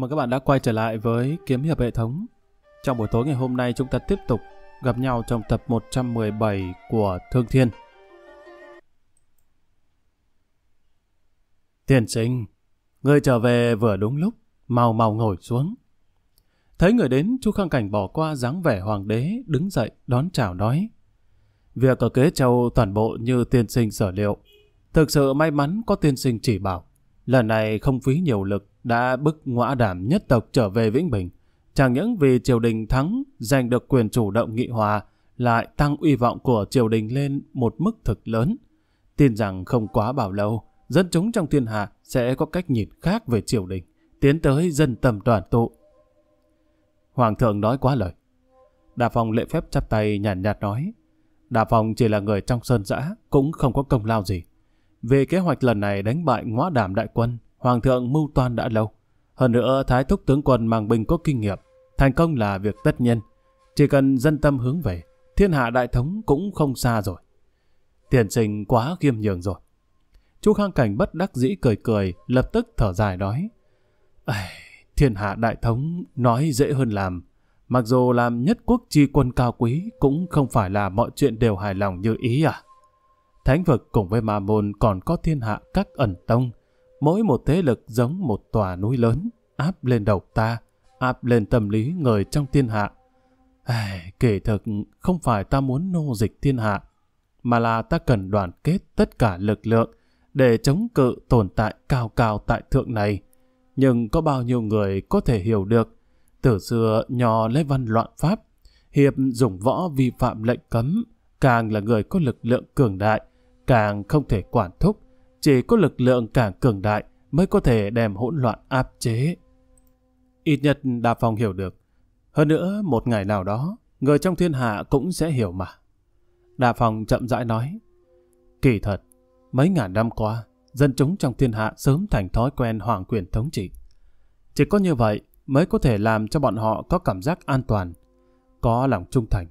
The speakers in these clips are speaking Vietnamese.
Cảm ơn các bạn đã quay trở lại với Kiếm Hiệp Hệ Thống. Trong buổi tối ngày hôm nay chúng ta tiếp tục gặp nhau trong tập 117 của Thương Thiên. Tiên sinh, người trở về vừa đúng lúc, mau mau ngồi xuống. Thấy người đến, chú Khang Cảnh bỏ qua dáng vẻ hoàng đế, đứng dậy, đón chào nói. Việc ở kế châu toàn bộ như tiên sinh sở liệu. Thực sự may mắn có tiên sinh chỉ bảo. Lần này không phí nhiều lực, đã bức ngõa đảm nhất tộc trở về Vĩnh Bình. Chẳng những vì triều đình thắng, giành được quyền chủ động nghị hòa, lại tăng uy vọng của triều đình lên một mức thực lớn. Tin rằng không quá bảo lâu, dân chúng trong thiên hạ sẽ có cách nhìn khác về triều đình, tiến tới dân tầm toàn tụ. Hoàng thượng nói quá lời. Đà Phong lễ phép chắp tay nhàn nhạt, nhạt nói, Đà Phong chỉ là người trong sơn giã, cũng không có công lao gì. Về kế hoạch lần này đánh bại ngõ đảm đại quân, Hoàng thượng mưu toan đã lâu. Hơn nữa, Thái Thúc tướng quân mang binh có kinh nghiệm, thành công là việc tất nhiên. Chỉ cần dân tâm hướng về, thiên hạ đại thống cũng không xa rồi. Tiền sinh quá khiêm nhường rồi. Chu Khang Cảnh bất đắc dĩ cười cười, lập tức thở dài nói. Thiên hạ đại thống nói dễ hơn làm. Mặc dù làm nhất quốc chi quân cao quý cũng không phải là mọi chuyện đều hài lòng như ý à. Thánh vực cùng với ma môn còn có thiên hạ các ẩn tông. Mỗi một thế lực giống một tòa núi lớn, áp lên đầu ta, áp lên tâm lý người trong thiên hạ. À, kể thực, không phải ta muốn nô dịch thiên hạ, mà là ta cần đoàn kết tất cả lực lượng để chống cự tồn tại cao cao tại thượng này. Nhưng có bao nhiêu người có thể hiểu được, từ xưa nhò lấy văn loạn pháp, hiệp dùng võ vi phạm lệnh cấm, càng là người có lực lượng cường đại, càng không thể quản thúc, chỉ có lực lượng càng cường đại mới có thể đem hỗn loạn áp chế. Ít nhất Đa Phong hiểu được. Hơn nữa, một ngày nào đó, người trong thiên hạ cũng sẽ hiểu mà. Đa Phong chậm rãi nói, kỳ thật, mấy ngàn năm qua, dân chúng trong thiên hạ sớm thành thói quen hoàng quyền thống trị. Chỉ có như vậy mới có thể làm cho bọn họ có cảm giác an toàn, có lòng trung thành.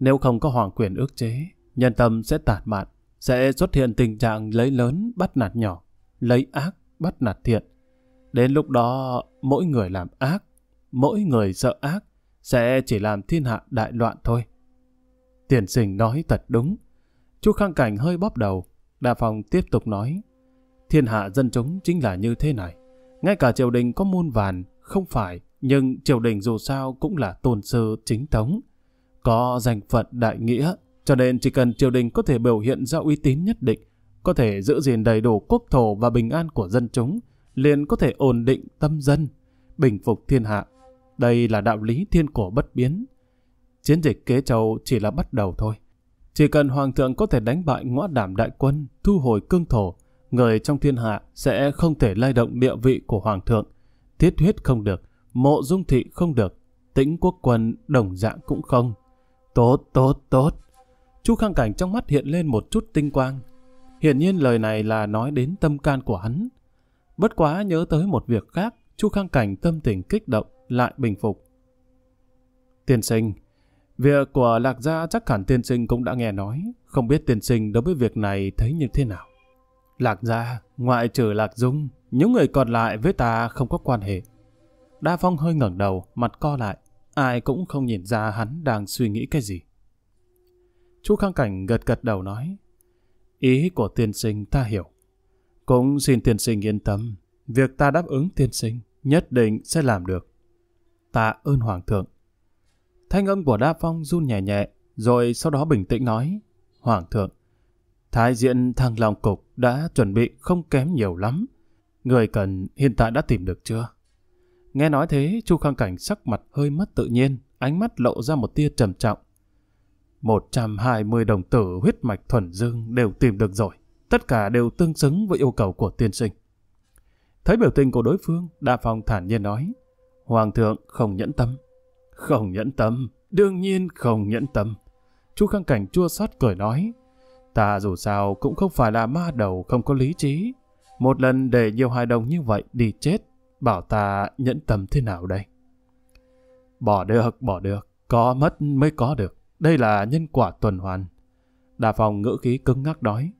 Nếu không có hoàng quyền ước chế, nhân tâm sẽ tản mạn, sẽ xuất hiện tình trạng lấy lớn bắt nạt nhỏ, lấy ác bắt nạt thiện. Đến lúc đó, mỗi người làm ác, mỗi người sợ ác, sẽ chỉ làm thiên hạ đại loạn thôi. Tiền sinh nói thật đúng. Chú Khang Cảnh hơi bóp đầu, Đà phong tiếp tục nói. Thiên hạ dân chúng chính là như thế này. Ngay cả triều đình có muôn vàn, không phải, nhưng triều đình dù sao cũng là tôn sư chính thống. Có danh phận đại nghĩa, cho nên chỉ cần triều đình có thể biểu hiện ra uy tín nhất định, có thể giữ gìn đầy đủ quốc thổ và bình an của dân chúng, liền có thể ổn định tâm dân, bình phục thiên hạ. Đây là đạo lý thiên cổ bất biến. Chiến dịch kế châu chỉ là bắt đầu thôi. Chỉ cần hoàng thượng có thể đánh bại ngõ đảm đại quân, thu hồi cương thổ, người trong thiên hạ sẽ không thể lay động địa vị của hoàng thượng. Thiết huyết không được, mộ dung thị không được, tĩnh quốc quân đồng dạng cũng không. Tốt, tốt, tốt. Chu Khang Cảnh trong mắt hiện lên một chút tinh quang. Hiển nhiên lời này là nói đến tâm can của hắn. Bất quá nhớ tới một việc khác, Chu Khang Cảnh tâm tình kích động, lại bình phục. Tiên sinh, việc của Lạc Gia chắc hẳn tiên sinh cũng đã nghe nói, không biết tiên sinh đối với việc này thấy như thế nào. Lạc Gia, ngoại trừ Lạc Dung, những người còn lại với ta không có quan hệ. Đa Phong hơi ngẩng đầu, mặt co lại, ai cũng không nhìn ra hắn đang suy nghĩ cái gì. Chú Khang Cảnh gật gật đầu nói. Ý của tiên sinh ta hiểu. Cũng xin tiên sinh yên tâm. Việc ta đáp ứng tiên sinh nhất định sẽ làm được. Tạ ơn Hoàng thượng. Thanh âm của Đa Phong run nhẹ nhẹ, rồi sau đó bình tĩnh nói. Hoàng thượng, Thái diện thăng long cục đã chuẩn bị không kém nhiều lắm. Người cần hiện tại đã tìm được chưa? Nghe nói thế, Chu Khang Cảnh sắc mặt hơi mất tự nhiên, ánh mắt lộ ra một tia trầm trọng. 120 đồng tử huyết mạch thuần dương đều tìm được rồi. Tất cả đều tương xứng với yêu cầu của tiên sinh. Thấy biểu tình của đối phương, Đa Phong thản nhiên nói, Hoàng thượng không nhẫn tâm. Không nhẫn tâm, đương nhiên không nhẫn tâm. Chu Khang Cảnh chua xót cười nói, ta dù sao cũng không phải là ma đầu không có lý trí. Một lần để nhiều hài đồng như vậy đi chết, bảo ta nhẫn tâm thế nào đây? Bỏ được, bỏ được, có mất mới có được. Đây là nhân quả tuần hoàn. Đà Phòng ngữ khí cứng ngắc đói.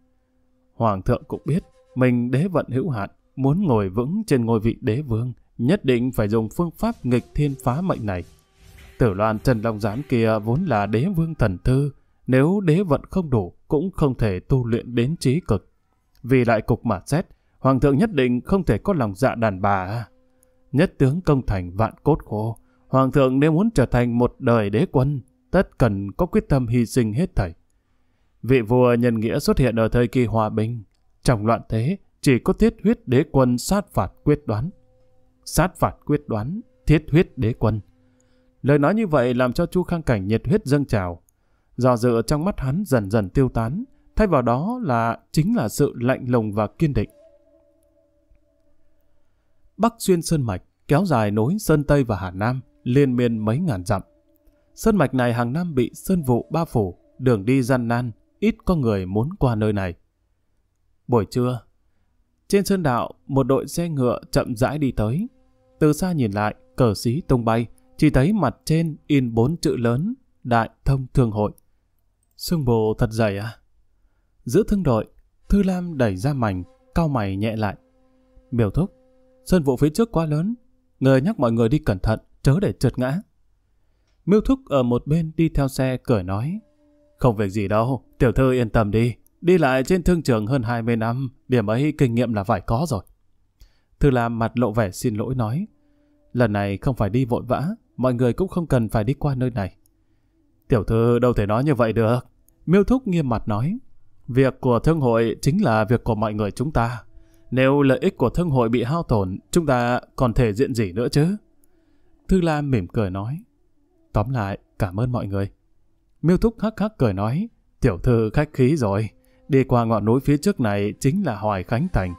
Hoàng thượng cũng biết, mình đế vận hữu hạn, muốn ngồi vững trên ngôi vị đế vương, nhất định phải dùng phương pháp nghịch thiên phá mệnh này. Tử loan Trần Long Giám kia vốn là đế vương thần thư, nếu đế vận không đủ cũng không thể tu luyện đến trí cực. Vì lại cục mà xét, hoàng thượng nhất định không thể có lòng dạ đàn bà. Nhất tướng công thành vạn cốt khô, hoàng thượng nếu muốn trở thành một đời đế quân, tất cần có quyết tâm hy sinh hết thảy. Vị vua nhân nghĩa xuất hiện ở thời kỳ hòa bình, trong loạn thế chỉ có thiết huyết đế quân sát phạt quyết đoán. Sát phạt quyết đoán, thiết huyết đế quân. Lời nói như vậy làm cho Chu Khang Cảnh nhiệt huyết dâng trào. do dự trong mắt hắn dần dần tiêu tán, thay vào đó là chính là sự lạnh lùng và kiên định. Bắc xuyên sơn mạch kéo dài nối sơn Tây và Hà Nam, liên miên mấy ngàn dặm. Sơn mạch này hàng năm bị sơn vụ ba phủ, đường đi gian nan, ít có người muốn qua nơi này. Buổi trưa, trên sơn đạo, một đội xe ngựa chậm rãi đi tới. Từ xa nhìn lại, cờ xí tung bay, chỉ thấy mặt trên in bốn chữ lớn, Đại Thông thường Hội. Sương bồ thật dày à? Giữa thương đội, Thư Lam đẩy ra mảnh, cao mày nhẹ lại. Biểu thúc, sơn vụ phía trước quá lớn, người nhắc mọi người đi cẩn thận, chớ để trượt ngã. Miêu Thúc ở một bên đi theo xe cười nói. Không việc gì đâu, tiểu thư yên tâm đi. Đi lại trên thương trường hơn 20 năm, điểm ấy kinh nghiệm là phải có rồi. Thư Lam mặt lộ vẻ xin lỗi nói. Lần này không phải đi vội vã, mọi người cũng không cần phải đi qua nơi này. Tiểu thư đâu thể nói như vậy được. Miêu Thúc nghiêm mặt nói. Việc của thương hội chính là việc của mọi người chúng ta. Nếu lợi ích của thương hội bị hao tổn, chúng ta còn thể diện gì nữa chứ? Thư Lam mỉm cười nói. Tóm lại, cảm ơn mọi người. Miêu Thúc hắc hắc cười nói, tiểu thư khách khí rồi. Đi qua ngọn núi phía trước này chính là Hoài Khánh Thành.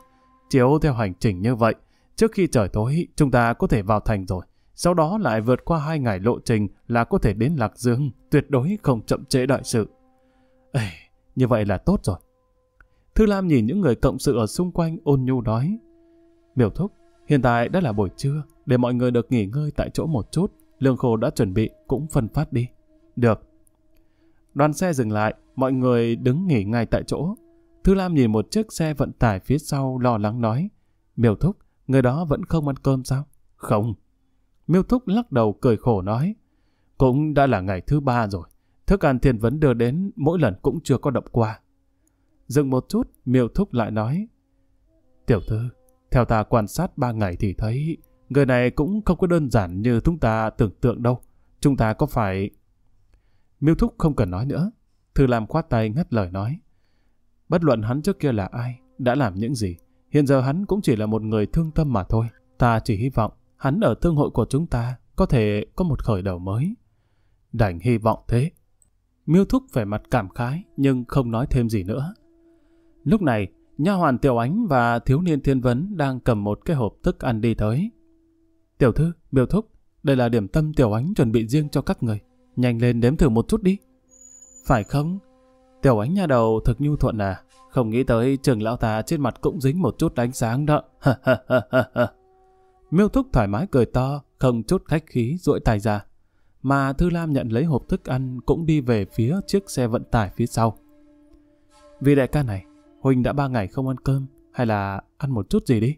Chiếu theo hành trình như vậy, trước khi trời tối chúng ta có thể vào thành rồi. Sau đó lại vượt qua hai ngày lộ trình là có thể đến Lạc Dương, tuyệt đối không chậm trễ đại sự. Ê, như vậy là tốt rồi. Thư Lam nhìn những người cộng sự ở xung quanh ôn nhu nói. miêu Thúc, hiện tại đã là buổi trưa, để mọi người được nghỉ ngơi tại chỗ một chút lương khô đã chuẩn bị cũng phân phát đi. Được. Đoàn xe dừng lại, mọi người đứng nghỉ ngay tại chỗ. Thư Lam nhìn một chiếc xe vận tải phía sau lo lắng nói. Miêu Thúc, người đó vẫn không ăn cơm sao? Không. Miêu Thúc lắc đầu cười khổ nói. Cũng đã là ngày thứ ba rồi. Thức ăn thiên vấn đưa đến mỗi lần cũng chưa có động qua. Dừng một chút, Miêu Thúc lại nói. Tiểu thư, theo ta quan sát ba ngày thì thấy Người này cũng không có đơn giản như chúng ta tưởng tượng đâu. Chúng ta có phải... Miêu Thúc không cần nói nữa. Thư Lam khoát tay ngắt lời nói. Bất luận hắn trước kia là ai, đã làm những gì, hiện giờ hắn cũng chỉ là một người thương tâm mà thôi. Ta chỉ hy vọng hắn ở thương hội của chúng ta có thể có một khởi đầu mới. Đành hy vọng thế. Miêu Thúc vẻ mặt cảm khái nhưng không nói thêm gì nữa. Lúc này, nha hoàn Tiểu Ánh và thiếu niên Thiên Vấn đang cầm một cái hộp thức ăn đi tới. Tiểu thư, biểu thúc, đây là điểm tâm tiểu ánh chuẩn bị riêng cho các người. Nhanh lên đếm thử một chút đi. Phải không? Tiểu ánh nhà đầu thực nhu thuận à? Không nghĩ tới trường lão ta trên mặt cũng dính một chút ánh sáng đó. Miêu thúc thoải mái cười to, không chút khách khí duỗi tài ra. Mà Thư Lam nhận lấy hộp thức ăn cũng đi về phía chiếc xe vận tải phía sau. Vì đại ca này, Huỳnh đã ba ngày không ăn cơm, hay là ăn một chút gì đi?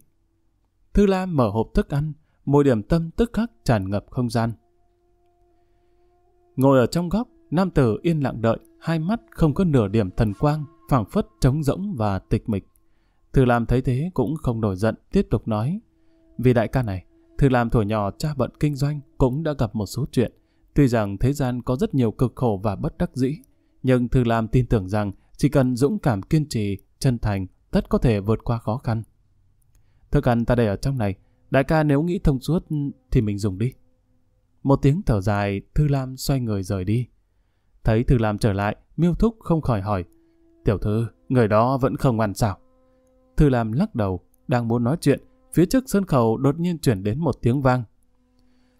Thư Lam mở hộp thức ăn, mùi điểm tâm tức khắc tràn ngập không gian. Ngồi ở trong góc, nam tử yên lặng đợi, hai mắt không có nửa điểm thần quang, phảng phất trống rỗng và tịch mịch. Thư Lam thấy thế cũng không nổi giận, tiếp tục nói. Vì đại ca này, Thư Lam tuổi nhỏ cha bận kinh doanh cũng đã gặp một số chuyện. Tuy rằng thế gian có rất nhiều cực khổ và bất đắc dĩ, nhưng Thư Lam tin tưởng rằng chỉ cần dũng cảm kiên trì, chân thành, tất có thể vượt qua khó khăn. Thức ăn ta để ở trong này, Đại ca nếu nghĩ thông suốt thì mình dùng đi. Một tiếng thở dài, Thư Lam xoay người rời đi. Thấy Thư Lam trở lại, Miêu Thúc không khỏi hỏi. Tiểu thư, người đó vẫn không ăn sao? Thư Lam lắc đầu, đang muốn nói chuyện, phía trước sân khấu đột nhiên chuyển đến một tiếng vang.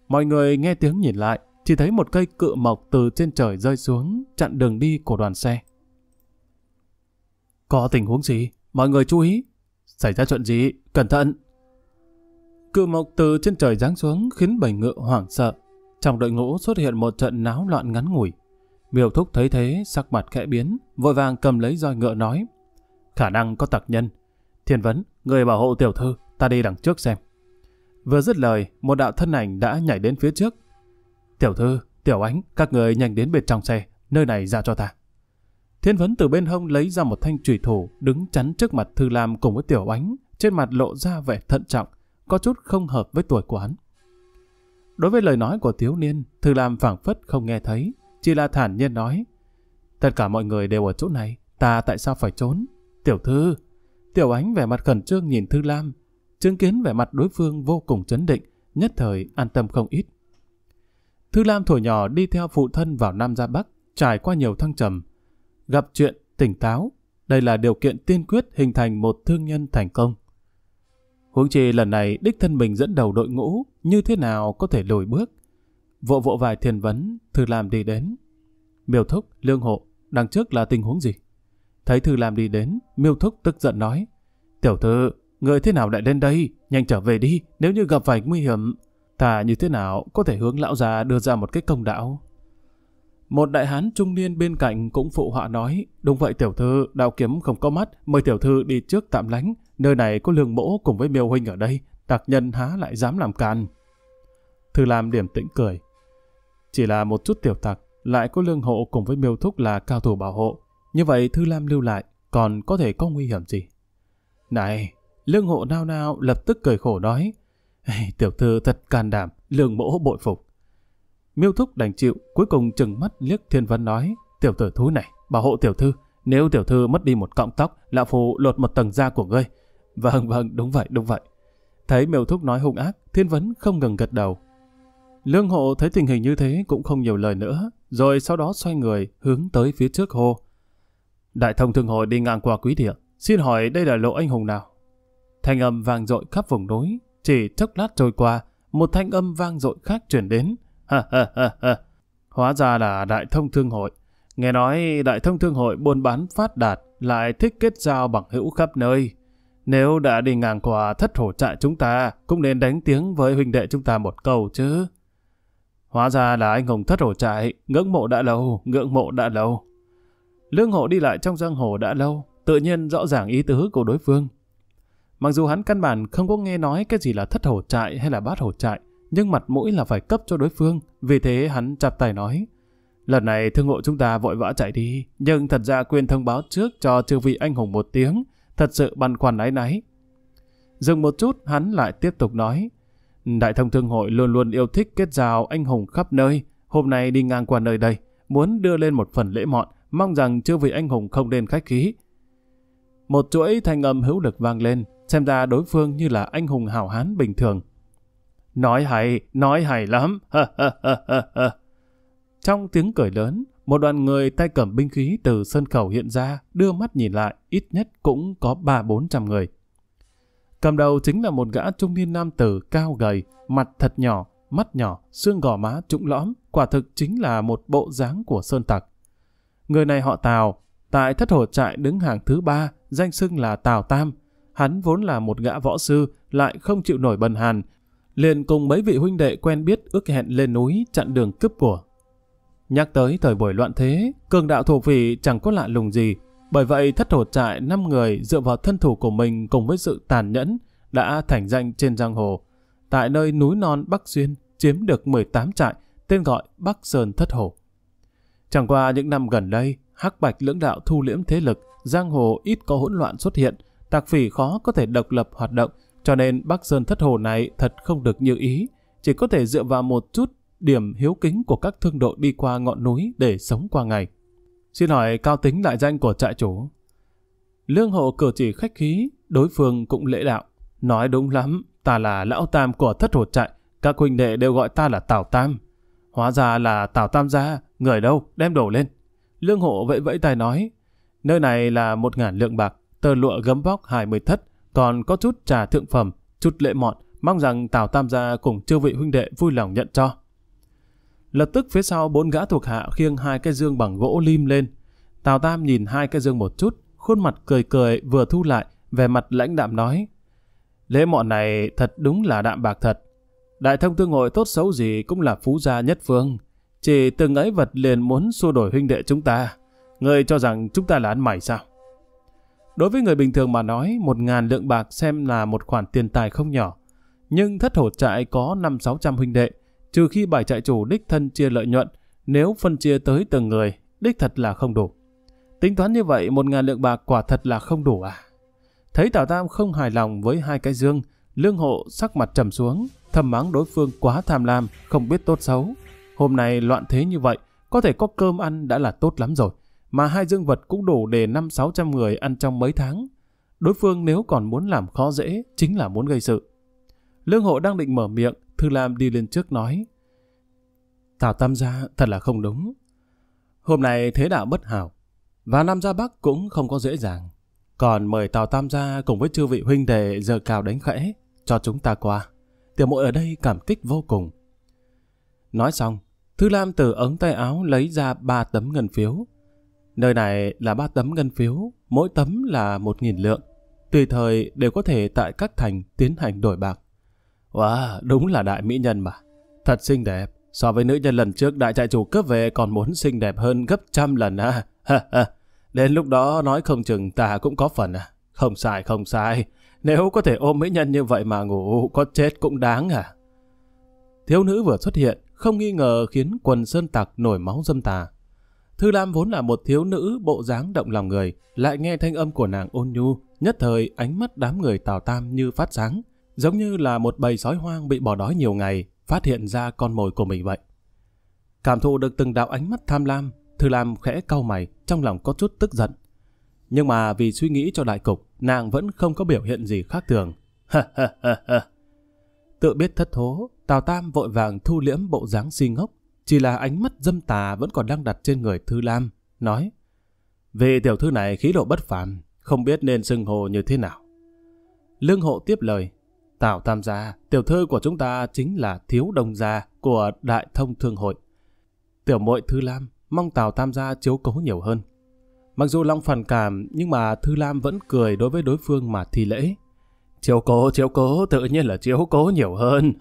Mọi người nghe tiếng nhìn lại, chỉ thấy một cây cự mộc từ trên trời rơi xuống, chặn đường đi của đoàn xe. Có tình huống gì? Mọi người chú ý. Xảy ra chuyện gì? Cẩn thận! Cự mộc từ trên trời giáng xuống khiến bầy ngựa hoảng sợ. Trong đội ngũ xuất hiện một trận náo loạn ngắn ngủi. Miêu thúc thấy thế, sắc mặt khẽ biến, vội vàng cầm lấy roi ngựa nói. Khả năng có tặc nhân. Thiên vấn, người bảo hộ tiểu thư, ta đi đằng trước xem. Vừa dứt lời, một đạo thân ảnh đã nhảy đến phía trước. Tiểu thư, tiểu ánh, các người nhanh đến bên trong xe, nơi này ra cho ta. Thiên vấn từ bên hông lấy ra một thanh trùy thủ đứng chắn trước mặt Thư Lam cùng với tiểu ánh, trên mặt lộ ra vẻ thận trọng, có chút không hợp với tuổi của hắn. Đối với lời nói của thiếu niên, Thư Lam phảng phất không nghe thấy, chỉ là thản nhiên nói. Tất cả mọi người đều ở chỗ này, ta tại sao phải trốn? Tiểu thư, Tiểu Ánh vẻ mặt khẩn trương nhìn Thư Lam, chứng kiến vẻ mặt đối phương vô cùng chấn định, nhất thời an tâm không ít. Thư Lam thổi nhỏ đi theo phụ thân vào Nam ra Bắc, trải qua nhiều thăng trầm, gặp chuyện tỉnh táo, đây là điều kiện tiên quyết hình thành một thương nhân thành công. Huống chi lần này đích thân mình dẫn đầu đội ngũ, như thế nào có thể lùi bước. Vộ vộ vài thiền vấn, Thư làm đi đến. Miêu Thúc, Lương Hộ, đằng trước là tình huống gì? Thấy Thư làm đi đến, Miêu Thúc tức giận nói. Tiểu thư, người thế nào lại đến đây? Nhanh trở về đi, nếu như gặp phải nguy hiểm. ta như thế nào có thể hướng lão già đưa ra một cái công đạo? Một đại hán trung niên bên cạnh cũng phụ họa nói, đúng vậy tiểu thư, đạo kiếm không có mắt, mời tiểu thư đi trước tạm lánh, Nơi này có lương mỗ cùng với miêu huynh ở đây, tạc nhân há lại dám làm càn. Thư Lam điểm tĩnh cười. Chỉ là một chút tiểu tặc, lại có lương hộ cùng với miêu thúc là cao thủ bảo hộ. Như vậy Thư Lam lưu lại, còn có thể có nguy hiểm gì? Này, lương hộ nao nao lập tức cười khổ nói. tiểu thư thật can đảm, lương mỗ bội phục. Miêu thúc đành chịu, cuối cùng chừng mắt liếc thiên văn nói. Tiểu tử thú này, bảo hộ tiểu thư, nếu tiểu thư mất đi một cọng tóc, lão phù lột một tầng da của ngươi, Vâng, vâng, đúng vậy, đúng vậy. Thấy miêu thúc nói hung ác, thiên vấn không ngừng gật đầu. Lương hộ thấy tình hình như thế cũng không nhiều lời nữa, rồi sau đó xoay người hướng tới phía trước hô. Đại thông thương hội đi ngang qua quý địa, xin hỏi đây là lộ anh hùng nào? Thanh âm vang dội khắp vùng núi, chỉ chốc lát trôi qua, một thanh âm vang dội khác chuyển đến. Ha ha ha ha. Hóa ra là đại thông thương hội. Nghe nói đại thông thương hội buôn bán phát đạt, lại thích kết giao bằng hữu khắp nơi. Nếu đã đi ngang qua thất hổ trại chúng ta, cũng nên đánh tiếng với huynh đệ chúng ta một câu chứ. Hóa ra là anh hùng thất hổ trại, ngưỡng mộ đã lâu, ngưỡng mộ đã lâu. Lương hộ đi lại trong giang hồ đã lâu, tự nhiên rõ ràng ý tứ của đối phương. Mặc dù hắn căn bản không có nghe nói cái gì là thất hổ trại hay là bát hổ trại, nhưng mặt mũi là phải cấp cho đối phương, vì thế hắn chặt tay nói. Lần này thương hộ chúng ta vội vã chạy đi, nhưng thật ra quên thông báo trước cho chư vị anh hùng một tiếng, thật sự băn khoăn náy náy. Dừng một chút, hắn lại tiếp tục nói. Đại thông thương hội luôn luôn yêu thích kết giao anh hùng khắp nơi. Hôm nay đi ngang qua nơi đây, muốn đưa lên một phần lễ mọn, mong rằng chưa vị anh hùng không nên khách khí. Một chuỗi thanh âm hữu lực vang lên, xem ra đối phương như là anh hùng hảo hán bình thường. Nói hay, nói hay lắm. Trong tiếng cười lớn, một đoàn người tay cầm binh khí từ sân khẩu hiện ra, đưa mắt nhìn lại, ít nhất cũng có ba bốn trăm người. Cầm đầu chính là một gã trung niên nam tử cao gầy, mặt thật nhỏ, mắt nhỏ, xương gò má trũng lõm, quả thực chính là một bộ dáng của sơn tặc. Người này họ Tào, tại thất hồ trại đứng hàng thứ ba, danh xưng là Tào Tam. Hắn vốn là một gã võ sư, lại không chịu nổi bần hàn, liền cùng mấy vị huynh đệ quen biết ước hẹn lên núi chặn đường cướp của Nhắc tới thời buổi loạn thế, cường đạo thổ phỉ chẳng có lạ lùng gì. Bởi vậy thất hột trại 5 người dựa vào thân thủ của mình cùng với sự tàn nhẫn đã thành danh trên giang hồ. Tại nơi núi non Bắc Xuyên chiếm được 18 trại tên gọi Bắc Sơn Thất Hồ. Chẳng qua những năm gần đây, hắc bạch lưỡng đạo thu liễm thế lực, giang hồ ít có hỗn loạn xuất hiện, tạc phỉ khó có thể độc lập hoạt động, cho nên Bắc Sơn Thất Hồ này thật không được như ý, chỉ có thể dựa vào một chút điểm hiếu kính của các thương đội đi qua ngọn núi để sống qua ngày. Xin hỏi cao tính lại danh của trại chủ. Lương hộ cử chỉ khách khí, đối phương cũng lễ đạo. Nói đúng lắm, ta là lão tam của thất hột trại, các huynh đệ đều gọi ta là Tào Tam. Hóa ra là Tào Tam gia, người đâu, đem đổ lên. Lương hộ vẫy vẫy tay nói, nơi này là một ngàn lượng bạc, tờ lụa gấm vóc hai mươi thất, còn có chút trà thượng phẩm, chút lệ mọn, mong rằng Tào Tam gia cùng chư vị huynh đệ vui lòng nhận cho. Lập tức phía sau bốn gã thuộc hạ khiêng hai cái dương bằng gỗ lim lên. Tào Tam nhìn hai cái dương một chút, khuôn mặt cười cười vừa thu lại, vẻ mặt lãnh đạm nói. Lễ mọn này thật đúng là đạm bạc thật. Đại thông thương hội tốt xấu gì cũng là phú gia nhất phương. Chỉ từng ấy vật liền muốn xua đổi huynh đệ chúng ta. Người cho rằng chúng ta là ăn mày sao? Đối với người bình thường mà nói, một ngàn lượng bạc xem là một khoản tiền tài không nhỏ. Nhưng thất hổ trại có năm sáu trăm huynh đệ, trừ khi bài trại chủ đích thân chia lợi nhuận, nếu phân chia tới từng người, đích thật là không đủ. Tính toán như vậy, một ngàn lượng bạc quả thật là không đủ à? Thấy Tào Tam không hài lòng với hai cái dương, lương hộ sắc mặt trầm xuống, thầm mắng đối phương quá tham lam, không biết tốt xấu. Hôm nay loạn thế như vậy, có thể có cơm ăn đã là tốt lắm rồi, mà hai dương vật cũng đủ để năm sáu trăm người ăn trong mấy tháng. Đối phương nếu còn muốn làm khó dễ, chính là muốn gây sự. Lương hộ đang định mở miệng, Thư Lam đi lên trước nói. Tào Tam gia thật là không đúng. Hôm nay thế đạo bất hảo, và Nam gia Bắc cũng không có dễ dàng. Còn mời Tào Tam gia cùng với chư vị huynh đệ giờ cào đánh khẽ, cho chúng ta qua. Tiểu muội ở đây cảm kích vô cùng. Nói xong, Thư Lam từ ống tay áo lấy ra ba tấm ngân phiếu. Nơi này là ba tấm ngân phiếu, mỗi tấm là một nghìn lượng. Tùy thời đều có thể tại các thành tiến hành đổi bạc. Wow, đúng là đại mỹ nhân mà. Thật xinh đẹp. So với nữ nhân lần trước đại trại chủ cướp về còn muốn xinh đẹp hơn gấp trăm lần à. Đến lúc đó nói không chừng ta cũng có phần à. Không sai, không sai. Nếu có thể ôm mỹ nhân như vậy mà ngủ, có chết cũng đáng à. Thiếu nữ vừa xuất hiện, không nghi ngờ khiến quần sơn tặc nổi máu dâm tà. Thư Lam vốn là một thiếu nữ bộ dáng động lòng người, lại nghe thanh âm của nàng ôn nhu, nhất thời ánh mắt đám người tào tam như phát sáng giống như là một bầy sói hoang bị bỏ đói nhiều ngày, phát hiện ra con mồi của mình vậy. Cảm thụ được từng đạo ánh mắt tham lam, Thư Lam khẽ cau mày, trong lòng có chút tức giận. Nhưng mà vì suy nghĩ cho đại cục, nàng vẫn không có biểu hiện gì khác thường. Tự biết thất thố, Tào Tam vội vàng thu liễm bộ dáng si ngốc, chỉ là ánh mắt dâm tà vẫn còn đang đặt trên người Thư Lam, nói về tiểu thư này khí độ bất phàm, không biết nên xưng hồ như thế nào. Lương hộ tiếp lời, Tào tham Gia, tiểu thư của chúng ta chính là thiếu đồng gia của Đại Thông Thương Hội. Tiểu muội Thư Lam mong Tào tham Gia chiếu cố nhiều hơn. Mặc dù Long phản cảm nhưng mà Thư Lam vẫn cười đối với đối phương mà thi lễ. Chiếu cố, chiếu cố, tự nhiên là chiếu cố nhiều hơn.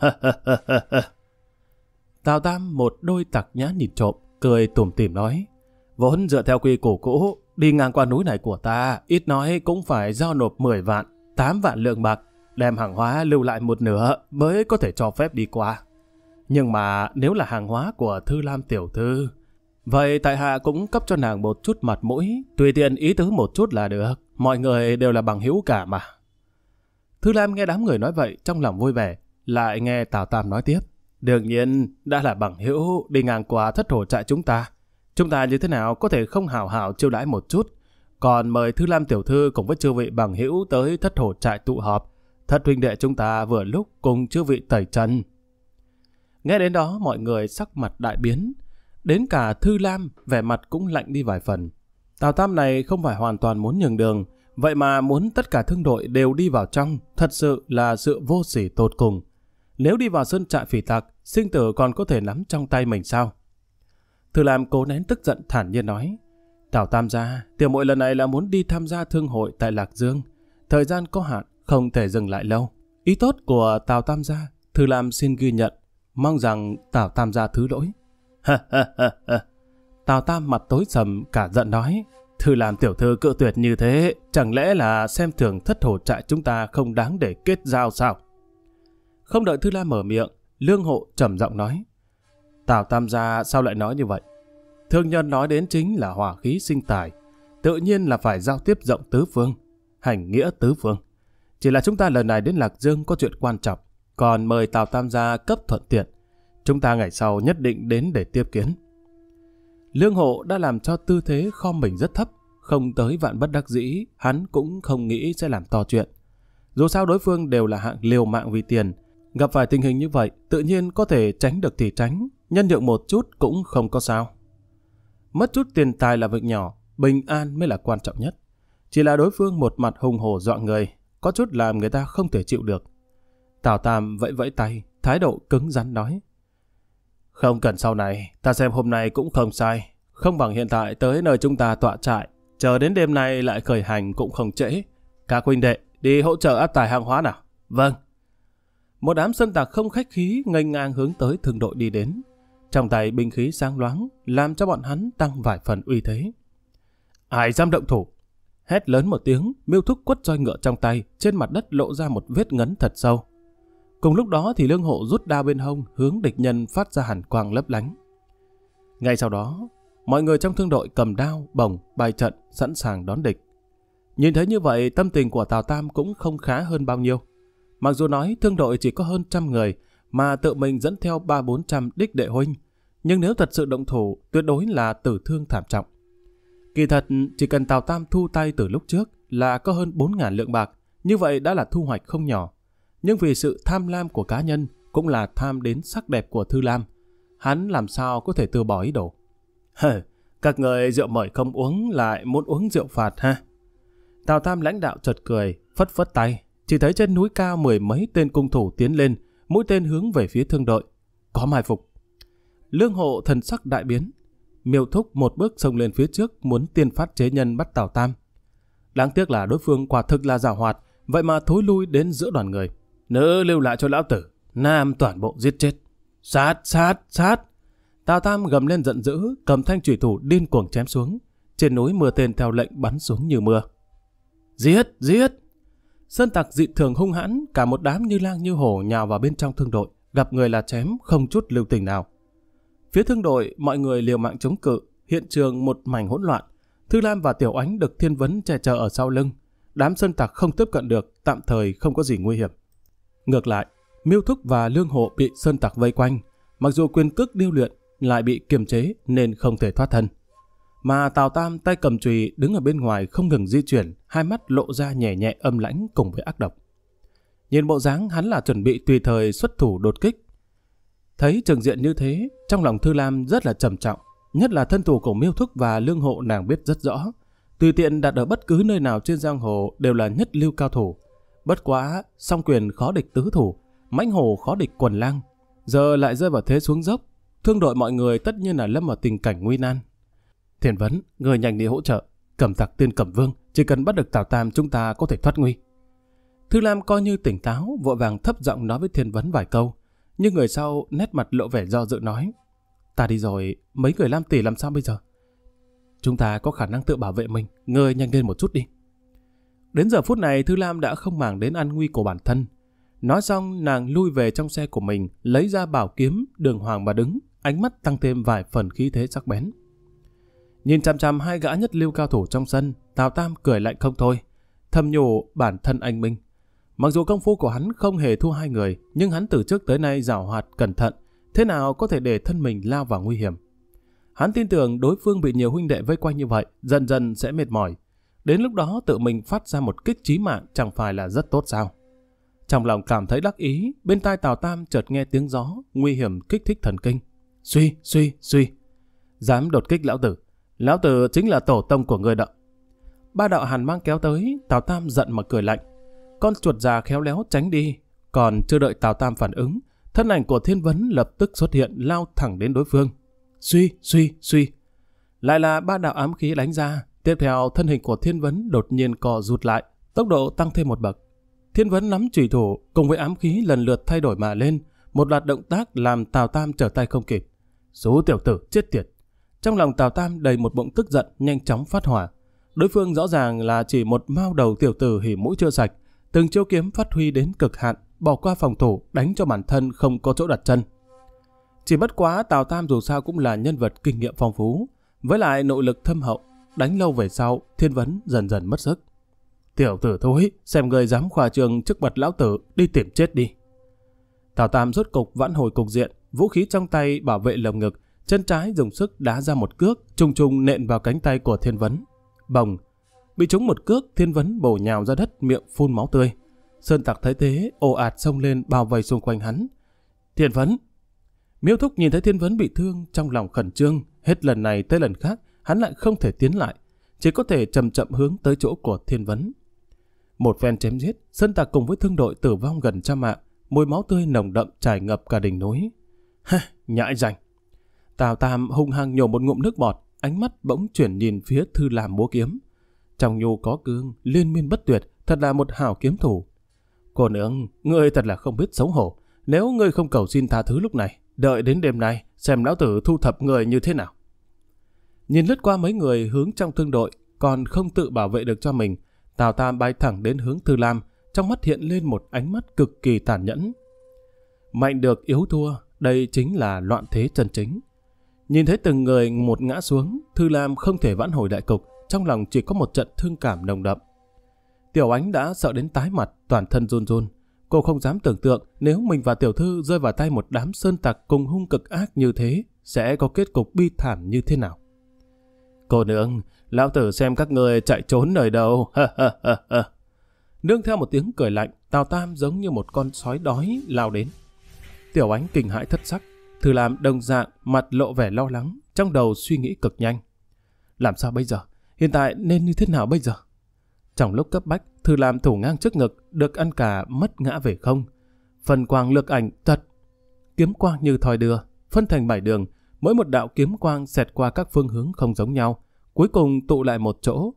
Tào Tam một đôi tặc nhã nhìn trộm, cười tủm tỉm nói. Vốn dựa theo quy củ cũ, đi ngang qua núi này của ta, ít nói cũng phải giao nộp 10 vạn, 8 vạn lượng bạc đem hàng hóa lưu lại một nửa mới có thể cho phép đi qua. Nhưng mà nếu là hàng hóa của Thư Lam Tiểu Thư, vậy tại hạ cũng cấp cho nàng một chút mặt mũi, tùy tiện ý tứ một chút là được, mọi người đều là bằng hữu cả mà. Thư Lam nghe đám người nói vậy trong lòng vui vẻ, lại nghe Tào Tam nói tiếp. Đương nhiên, đã là bằng hữu đi ngang qua thất hổ trại chúng ta. Chúng ta như thế nào có thể không hào hào chiêu đãi một chút, còn mời Thư Lam Tiểu Thư cùng với chư vị bằng hữu tới thất hổ trại tụ họp, Thất huynh đệ chúng ta vừa lúc cùng chư vị tẩy trần. Nghe đến đó mọi người sắc mặt đại biến. Đến cả Thư Lam vẻ mặt cũng lạnh đi vài phần. Tào Tam này không phải hoàn toàn muốn nhường đường. Vậy mà muốn tất cả thương đội đều đi vào trong. Thật sự là sự vô sỉ tột cùng. Nếu đi vào sân trại phỉ tạc, sinh tử còn có thể nắm trong tay mình sao? Thư Lam cố nén tức giận thản nhiên nói. Tào Tam gia, tiểu muội lần này là muốn đi tham gia thương hội tại Lạc Dương. Thời gian có hạn, không thể dừng lại lâu. Ý tốt của Tào Tam Gia, Thư làm xin ghi nhận, mong rằng Tào Tam Gia thứ lỗi. ha ha ha ha Tào Tam mặt tối sầm cả giận nói, Thư làm tiểu thư cự tuyệt như thế, chẳng lẽ là xem thường thất hồ trại chúng ta không đáng để kết giao sao? Không đợi Thư Lam mở miệng, Lương Hộ trầm giọng nói, Tào Tam Gia sao lại nói như vậy? Thương nhân nói đến chính là hỏa khí sinh tài, tự nhiên là phải giao tiếp rộng tứ phương, hành nghĩa tứ phương. Chỉ là chúng ta lần này đến Lạc Dương có chuyện quan trọng, còn mời Tào Tam gia cấp thuận tiện. Chúng ta ngày sau nhất định đến để tiếp kiến. Lương hộ đã làm cho tư thế kho mình rất thấp, không tới vạn bất đắc dĩ, hắn cũng không nghĩ sẽ làm to chuyện. Dù sao đối phương đều là hạng liều mạng vì tiền, gặp phải tình hình như vậy, tự nhiên có thể tránh được thì tránh, nhân nhượng một chút cũng không có sao. Mất chút tiền tài là việc nhỏ, bình an mới là quan trọng nhất. Chỉ là đối phương một mặt hùng hổ dọa người, có chút làm người ta không thể chịu được. Tào Tam vẫy vẫy tay, thái độ cứng rắn nói. Không cần sau này, ta xem hôm nay cũng không sai. Không bằng hiện tại tới nơi chúng ta tọa trại, chờ đến đêm nay lại khởi hành cũng không trễ. Các huynh đệ, đi hỗ trợ áp tải hàng hóa nào. Vâng. Một đám sân tạc không khách khí ngây ngang hướng tới thường đội đi đến. Trong tay binh khí sáng loáng, làm cho bọn hắn tăng vài phần uy thế. Ai dám động thủ, Hét lớn một tiếng, miêu thúc quất roi ngựa trong tay, trên mặt đất lộ ra một vết ngấn thật sâu. Cùng lúc đó thì lương hộ rút đao bên hông hướng địch nhân phát ra hàn quang lấp lánh. Ngay sau đó, mọi người trong thương đội cầm đao, bổng, bài trận, sẵn sàng đón địch. Nhìn thấy như vậy, tâm tình của Tào Tam cũng không khá hơn bao nhiêu. Mặc dù nói thương đội chỉ có hơn trăm người, mà tự mình dẫn theo ba bốn trăm đích đệ huynh, nhưng nếu thật sự động thủ, tuyệt đối là tử thương thảm trọng. Kỳ thật, chỉ cần Tào Tam thu tay từ lúc trước là có hơn 4.000 lượng bạc, như vậy đã là thu hoạch không nhỏ. Nhưng vì sự tham lam của cá nhân cũng là tham đến sắc đẹp của Thư Lam, hắn làm sao có thể từ bỏ ý đồ. Hờ, các người rượu mời không uống lại muốn uống rượu phạt ha. Tào Tam lãnh đạo chợt cười, phất phất tay, chỉ thấy trên núi cao mười mấy tên cung thủ tiến lên, mũi tên hướng về phía thương đội. Có mai phục. Lương hộ thần sắc đại biến, Miêu Thúc một bước xông lên phía trước muốn tiên phát chế nhân bắt Tào Tam. Đáng tiếc là đối phương quả thực là giả hoạt, vậy mà thối lui đến giữa đoàn người. Nữ lưu lại cho lão tử, nam toàn bộ giết chết. Sát, sát, sát. Tào Tam gầm lên giận dữ, cầm thanh chủy thủ điên cuồng chém xuống. Trên núi mưa tên theo lệnh bắn xuống như mưa. Giết, giết. Sơn tặc dị thường hung hãn, cả một đám như lang như hổ nhào vào bên trong thương đội, gặp người là chém không chút lưu tình nào. Phía thương đội, mọi người liều mạng chống cự, hiện trường một mảnh hỗn loạn. Thư Lam và Tiểu Ánh được thiên vấn che chở ở sau lưng. Đám sơn tặc không tiếp cận được, tạm thời không có gì nguy hiểm. Ngược lại, Miêu Thúc và Lương Hộ bị sơn tặc vây quanh. Mặc dù quyền cước điêu luyện, lại bị kiềm chế nên không thể thoát thân. Mà Tào Tam tay cầm chùy đứng ở bên ngoài không ngừng di chuyển, hai mắt lộ ra nhẹ nhẹ âm lãnh cùng với ác độc. Nhìn bộ dáng hắn là chuẩn bị tùy thời xuất thủ đột kích, Thấy trường diện như thế, trong lòng Thư Lam rất là trầm trọng, nhất là thân thủ của miêu thức và lương hộ nàng biết rất rõ. Tùy tiện đặt ở bất cứ nơi nào trên giang hồ đều là nhất lưu cao thủ. Bất quá, song quyền khó địch tứ thủ, mãnh hồ khó địch quần lang. Giờ lại rơi vào thế xuống dốc, thương đội mọi người tất nhiên là lâm vào tình cảnh nguy nan. Thiền vấn, người nhanh đi hỗ trợ, cầm tặc tiên cẩm vương, chỉ cần bắt được Tào Tam chúng ta có thể thoát nguy. Thư Lam coi như tỉnh táo, vội vàng thấp giọng nói với Thiên Vấn vài câu nhưng người sau nét mặt lộ vẻ do dự nói. Ta đi rồi, mấy người Lam Tỷ làm sao bây giờ? Chúng ta có khả năng tự bảo vệ mình, ngươi nhanh lên một chút đi. Đến giờ phút này Thư Lam đã không màng đến an nguy của bản thân. Nói xong nàng lui về trong xe của mình, lấy ra bảo kiếm, đường hoàng mà đứng, ánh mắt tăng thêm vài phần khí thế sắc bén. Nhìn chằm chằm hai gã nhất lưu cao thủ trong sân, Tào Tam cười lạnh không thôi. Thầm nhủ bản thân anh Minh Mặc dù công phu của hắn không hề thua hai người, nhưng hắn từ trước tới nay rào hoạt cẩn thận, thế nào có thể để thân mình lao vào nguy hiểm. Hắn tin tưởng đối phương bị nhiều huynh đệ vây quanh như vậy, dần dần sẽ mệt mỏi. Đến lúc đó tự mình phát ra một kích chí mạng chẳng phải là rất tốt sao. Trong lòng cảm thấy đắc ý, bên tai Tào Tam chợt nghe tiếng gió, nguy hiểm kích thích thần kinh. Suy, suy, suy. Dám đột kích lão tử. Lão tử chính là tổ tông của người đạo. Ba đạo hàn mang kéo tới, Tào Tam giận mà cười lạnh con chuột già khéo léo tránh đi. Còn chưa đợi Tào Tam phản ứng, thân ảnh của Thiên Vấn lập tức xuất hiện lao thẳng đến đối phương. Suy, suy, suy. Lại là ba đạo ám khí đánh ra. Tiếp theo, thân hình của Thiên Vấn đột nhiên cò rụt lại, tốc độ tăng thêm một bậc. Thiên Vấn nắm chủy thủ cùng với ám khí lần lượt thay đổi mà lên, một loạt động tác làm Tào Tam trở tay không kịp. Số tiểu tử chết tiệt. Trong lòng Tào Tam đầy một bụng tức giận nhanh chóng phát hỏa. Đối phương rõ ràng là chỉ một mao đầu tiểu tử hỉ mũi chưa sạch, Từng chiêu kiếm phát huy đến cực hạn, bỏ qua phòng thủ, đánh cho bản thân không có chỗ đặt chân. Chỉ bất quá Tào Tam dù sao cũng là nhân vật kinh nghiệm phong phú, với lại nội lực thâm hậu, đánh lâu về sau, thiên vấn dần dần mất sức. Tiểu tử thối, xem người dám khoa trường trước mặt lão tử, đi tìm chết đi. Tào Tam rốt cục vãn hồi cục diện, vũ khí trong tay bảo vệ lồng ngực, chân trái dùng sức đá ra một cước, trùng trùng nện vào cánh tay của thiên vấn. Bồng, Bị trúng một cước, thiên vấn bổ nhào ra đất miệng phun máu tươi. Sơn tặc thấy thế, ồ ạt xông lên bao vây xung quanh hắn. Thiên vấn! Miêu thúc nhìn thấy thiên vấn bị thương, trong lòng khẩn trương. Hết lần này tới lần khác, hắn lại không thể tiến lại. Chỉ có thể chậm chậm hướng tới chỗ của thiên vấn. Một phen chém giết, Sơn tặc cùng với thương đội tử vong gần trăm mạng. Mùi máu tươi nồng đậm trải ngập cả đỉnh núi. Ha, nhãi rành! Tào Tam hung hăng nhổ một ngụm nước bọt, ánh mắt bỗng chuyển nhìn phía Thư làm múa kiếm. Trong nhu có cương, liên miên bất tuyệt, thật là một hảo kiếm thủ. Cô nương, ngươi thật là không biết xấu hổ. Nếu ngươi không cầu xin tha thứ lúc này, đợi đến đêm nay, xem lão tử thu thập người như thế nào. Nhìn lướt qua mấy người hướng trong thương đội, còn không tự bảo vệ được cho mình, Tào Tam bay thẳng đến hướng Thư Lam, trong mắt hiện lên một ánh mắt cực kỳ tàn nhẫn. Mạnh được yếu thua, đây chính là loạn thế chân chính. Nhìn thấy từng người một ngã xuống, Thư Lam không thể vãn hồi đại cục, trong lòng chỉ có một trận thương cảm nồng đậm. Tiểu Ánh đã sợ đến tái mặt, toàn thân run run. Cô không dám tưởng tượng nếu mình và tiểu thư rơi vào tay một đám sơn tặc cùng hung cực ác như thế, sẽ có kết cục bi thảm như thế nào. Cô nương, lão tử xem các người chạy trốn nơi đâu. Nương theo một tiếng cười lạnh, Tào Tam giống như một con sói đói lao đến. Tiểu Ánh kinh hãi thất sắc, thử làm đồng dạng, mặt lộ vẻ lo lắng, trong đầu suy nghĩ cực nhanh. Làm sao bây giờ? Hiện tại nên như thế nào bây giờ? Trong lúc cấp bách, thư làm thủ ngang trước ngực, được ăn cả mất ngã về không. Phần quang lược ảnh thật Kiếm quang như thòi đưa, phân thành bảy đường. Mỗi một đạo kiếm quang xẹt qua các phương hướng không giống nhau. Cuối cùng tụ lại một chỗ.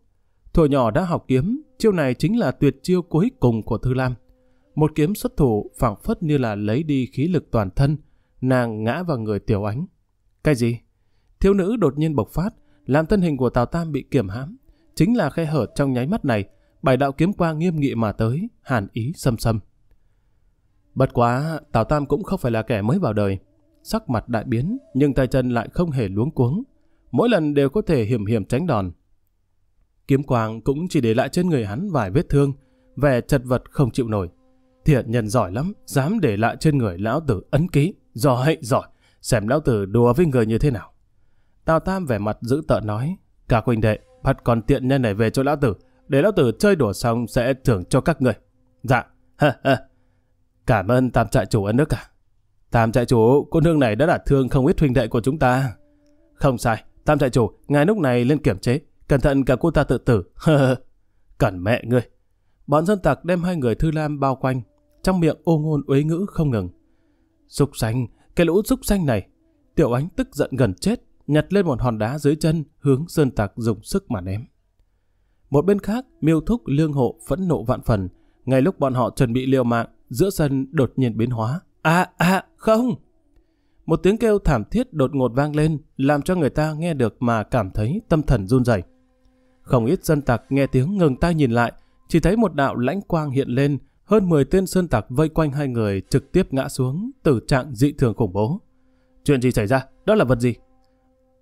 Thuở nhỏ đã học kiếm, chiêu này chính là tuyệt chiêu cuối cùng của Thư Lam. Một kiếm xuất thủ phảng phất như là lấy đi khí lực toàn thân, nàng ngã vào người tiểu ánh. Cái gì? Thiếu nữ đột nhiên bộc phát, làm thân hình của Tào Tam bị kiểm hãm. Chính là khe hở trong nháy mắt này, bảy đạo kiếm quang nghiêm nghị mà tới, hàn ý xâm xâm. Bất quá, Tào Tam cũng không phải là kẻ mới vào đời. Sắc mặt đại biến, nhưng tay chân lại không hề luống cuống. Mỗi lần đều có thể hiểm hiểm tránh đòn. Kiếm quang cũng chỉ để lại trên người hắn vài vết thương, vẻ chật vật không chịu nổi. Thiện nhân giỏi lắm, dám để lại trên người lão tử ấn ký. Giỏi, giỏi, xem lão tử đùa với người như thế nào. Tào Tam vẻ mặt giữ tợn nói, cả huynh đệ, bắt còn tiện nhân này về chỗ lão tử, để lão tử chơi đùa xong sẽ thưởng cho các người. Dạ, ha ha. Cảm ơn Tam trại chủ ân đức cả. Tam trại chủ, cô nương này đã đả thương không ít huynh đệ của chúng ta. Không sai, Tam trại chủ, ngài lúc này lên kiểm chế, cẩn thận cả cô ta tự tử. Cẩn mẹ ngươi. Bọn dân tặc đem hai người Thư Lam bao quanh, trong miệng ô ngôn uế ngữ không ngừng. Xúc xanh, cái lũ xúc xanh này, Tiểu Ánh tức giận gần chết, nhặt lên một hòn đá dưới chân, hướng Sơn Tạc dùng sức mà ném. Một bên khác, miêu thúc lương hộ phẫn nộ vạn phần. Ngay lúc bọn họ chuẩn bị liều mạng, giữa sân đột nhiên biến hóa. À, à, không! Một tiếng kêu thảm thiết đột ngột vang lên, làm cho người ta nghe được mà cảm thấy tâm thần run rẩy. Không ít dân tặc nghe tiếng ngừng tay nhìn lại, chỉ thấy một đạo lãnh quang hiện lên, hơn 10 tên sơn tặc vây quanh hai người trực tiếp ngã xuống, tử trạng dị thường khủng bố. Chuyện gì xảy ra? Đó là vật gì?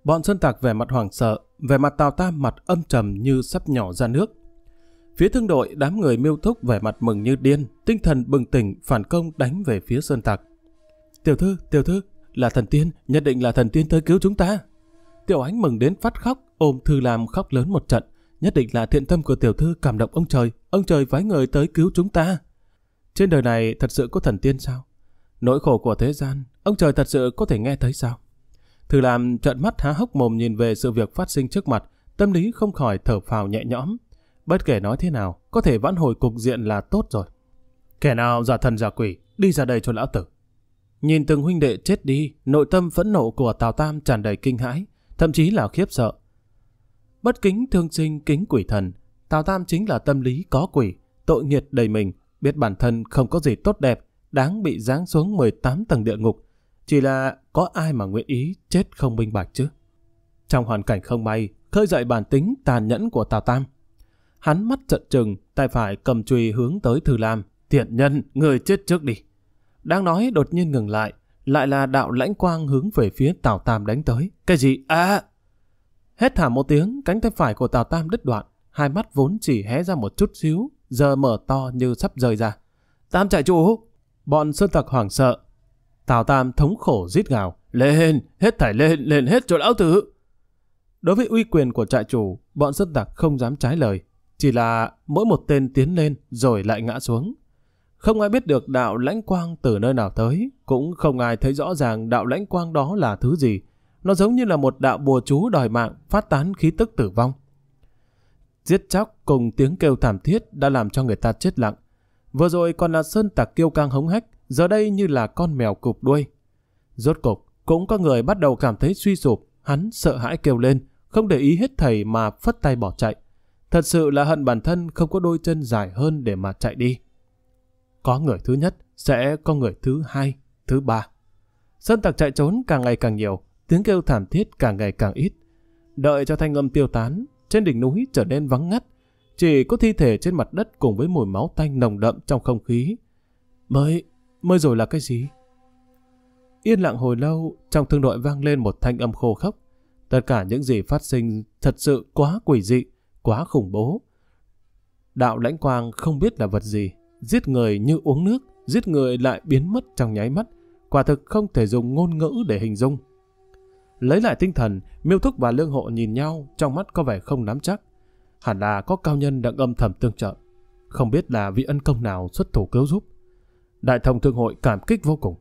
Bọn Sơn Tạc vẻ mặt hoảng sợ, vẻ mặt Tào ta mặt âm trầm như sắp nhỏ ra nước. Phía thương đội, đám người miêu thúc vẻ mặt mừng như điên, tinh thần bừng tỉnh, phản công đánh về phía Sơn Tạc. Tiểu thư, tiểu thư, là thần tiên, nhất định là thần tiên tới cứu chúng ta. Tiểu ánh mừng đến phát khóc, ôm thư làm khóc lớn một trận. Nhất định là thiện tâm của tiểu thư cảm động ông trời, ông trời phái người tới cứu chúng ta. Trên đời này thật sự có thần tiên sao? Nỗi khổ của thế gian, ông trời thật sự có thể nghe thấy sao? thử làm trợn mắt há hốc mồm nhìn về sự việc phát sinh trước mặt, tâm lý không khỏi thở phào nhẹ nhõm. Bất kể nói thế nào, có thể vãn hồi cục diện là tốt rồi. Kẻ nào giả thần giả quỷ, đi ra đây cho lão tử. Nhìn từng huynh đệ chết đi, nội tâm phẫn nộ của Tào Tam tràn đầy kinh hãi, thậm chí là khiếp sợ. Bất kính thương sinh kính quỷ thần, Tào Tam chính là tâm lý có quỷ, tội nghiệt đầy mình, biết bản thân không có gì tốt đẹp, đáng bị giáng xuống 18 tầng địa ngục, chỉ là có ai mà nguyện ý chết không minh bạch chứ? Trong hoàn cảnh không may, khơi dậy bản tính tàn nhẫn của Tào Tam. Hắn mắt trận trừng, tay phải cầm chùy hướng tới Thư Lam. Thiện nhân, người chết trước đi. Đang nói đột nhiên ngừng lại, lại là đạo lãnh quang hướng về phía Tào Tam đánh tới. Cái gì? À! hết thảm một tiếng, cánh tay phải của Tào Tam đứt đoạn, hai mắt vốn chỉ hé ra một chút xíu, giờ mở to như sắp rời ra. Tam trại chủ! Bọn sơn tặc hoảng sợ, Tào Tam thống khổ rít gào, lên, hết thảy lên, lên hết cho lão tử. Đối với uy quyền của trại chủ, bọn sơn tặc không dám trái lời, chỉ là mỗi một tên tiến lên rồi lại ngã xuống. Không ai biết được đạo lãnh quang từ nơi nào tới, cũng không ai thấy rõ ràng đạo lãnh quang đó là thứ gì. Nó giống như là một đạo bùa chú đòi mạng phát tán khí tức tử vong. Giết chóc cùng tiếng kêu thảm thiết đã làm cho người ta chết lặng. Vừa rồi còn là sơn tặc kêu càng hống hách, giờ đây như là con mèo cụp đuôi. Rốt cục, cũng có người bắt đầu cảm thấy suy sụp, hắn sợ hãi kêu lên, không để ý hết thầy mà phất tay bỏ chạy. Thật sự là hận bản thân không có đôi chân dài hơn để mà chạy đi. Có người thứ nhất, sẽ có người thứ hai, thứ ba. Sơn tặc chạy trốn càng ngày càng nhiều, tiếng kêu thảm thiết càng ngày càng ít. Đợi cho thanh âm tiêu tán, trên đỉnh núi trở nên vắng ngắt, chỉ có thi thể trên mặt đất cùng với mùi máu tanh nồng đậm trong không khí. Mới mới rồi là cái gì? Yên lặng hồi lâu, trong thương đội vang lên một thanh âm khô khốc. Tất cả những gì phát sinh thật sự quá quỷ dị, quá khủng bố. Đạo lãnh quang không biết là vật gì, giết người như uống nước, giết người lại biến mất trong nháy mắt, quả thực không thể dùng ngôn ngữ để hình dung. Lấy lại tinh thần, Miêu Thúc và Lương Hộ nhìn nhau, trong mắt có vẻ không nắm chắc. Hẳn là có cao nhân đang âm thầm tương trợ. Không biết là vị ân công nào xuất thủ cứu giúp. Đại thông thương hội cảm kích vô cùng.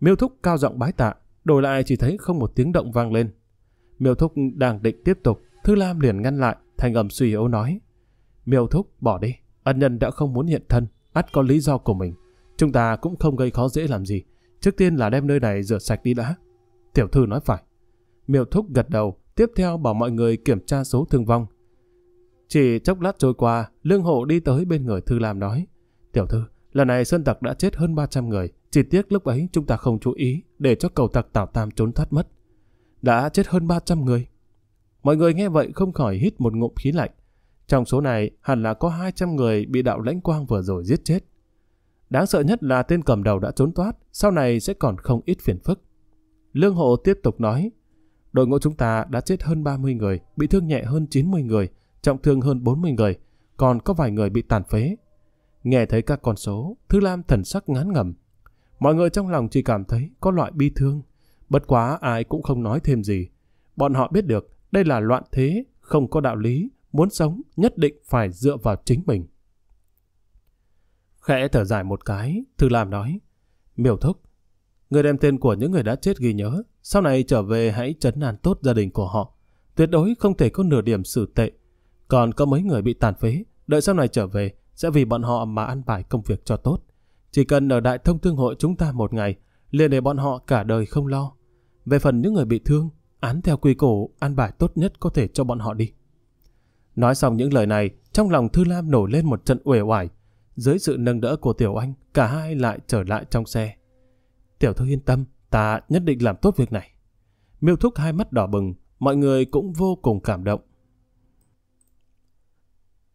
Miêu Thúc cao giọng bái tạ, đổi lại chỉ thấy không một tiếng động vang lên. Miêu Thúc đang định tiếp tục, Thư Lam liền ngăn lại, thành âm suy yếu nói. Miêu Thúc bỏ đi, ân nhân đã không muốn hiện thân, ắt có lý do của mình. Chúng ta cũng không gây khó dễ làm gì, trước tiên là đem nơi này rửa sạch đi đã. Tiểu thư nói phải. Miêu Thúc gật đầu, tiếp theo bảo mọi người kiểm tra số thương vong. Chỉ chốc lát trôi qua, Lương Hộ đi tới bên người Thư Lam nói. Tiểu thư, Lần này Sơn Tặc đã chết hơn 300 người, chỉ tiếc lúc ấy chúng ta không chú ý để cho cầu tặc Tào Tam trốn thoát mất. Đã chết hơn 300 người. Mọi người nghe vậy không khỏi hít một ngụm khí lạnh. Trong số này hẳn là có 200 người bị đạo lãnh quang vừa rồi giết chết. Đáng sợ nhất là tên cầm đầu đã trốn thoát, sau này sẽ còn không ít phiền phức. Lương Hộ tiếp tục nói, đội ngũ chúng ta đã chết hơn 30 người, bị thương nhẹ hơn 90 người, trọng thương hơn 40 người, còn có vài người bị tàn phế, Nghe thấy các con số, Thư Lam thần sắc ngán ngẩm. Mọi người trong lòng chỉ cảm thấy có loại bi thương. Bất quá ai cũng không nói thêm gì. Bọn họ biết được đây là loạn thế, không có đạo lý, muốn sống nhất định phải dựa vào chính mình. Khẽ thở dài một cái, Thư Lam nói. Miểu thúc, người đem tên của những người đã chết ghi nhớ, sau này trở về hãy chấn an tốt gia đình của họ. Tuyệt đối không thể có nửa điểm xử tệ. Còn có mấy người bị tàn phế, đợi sau này trở về, sẽ vì bọn họ mà ăn bài công việc cho tốt. Chỉ cần ở Đại Thông Thương Hội chúng ta một ngày, liền để bọn họ cả đời không lo. Về phần những người bị thương, án theo quy cổ, ăn bài tốt nhất có thể cho bọn họ đi. Nói xong những lời này, trong lòng Thư Lam nổi lên một trận uể oải. Dưới sự nâng đỡ của Tiểu Anh, cả hai lại trở lại trong xe. Tiểu Thư yên tâm, ta nhất định làm tốt việc này. Miêu Thúc hai mắt đỏ bừng, mọi người cũng vô cùng cảm động.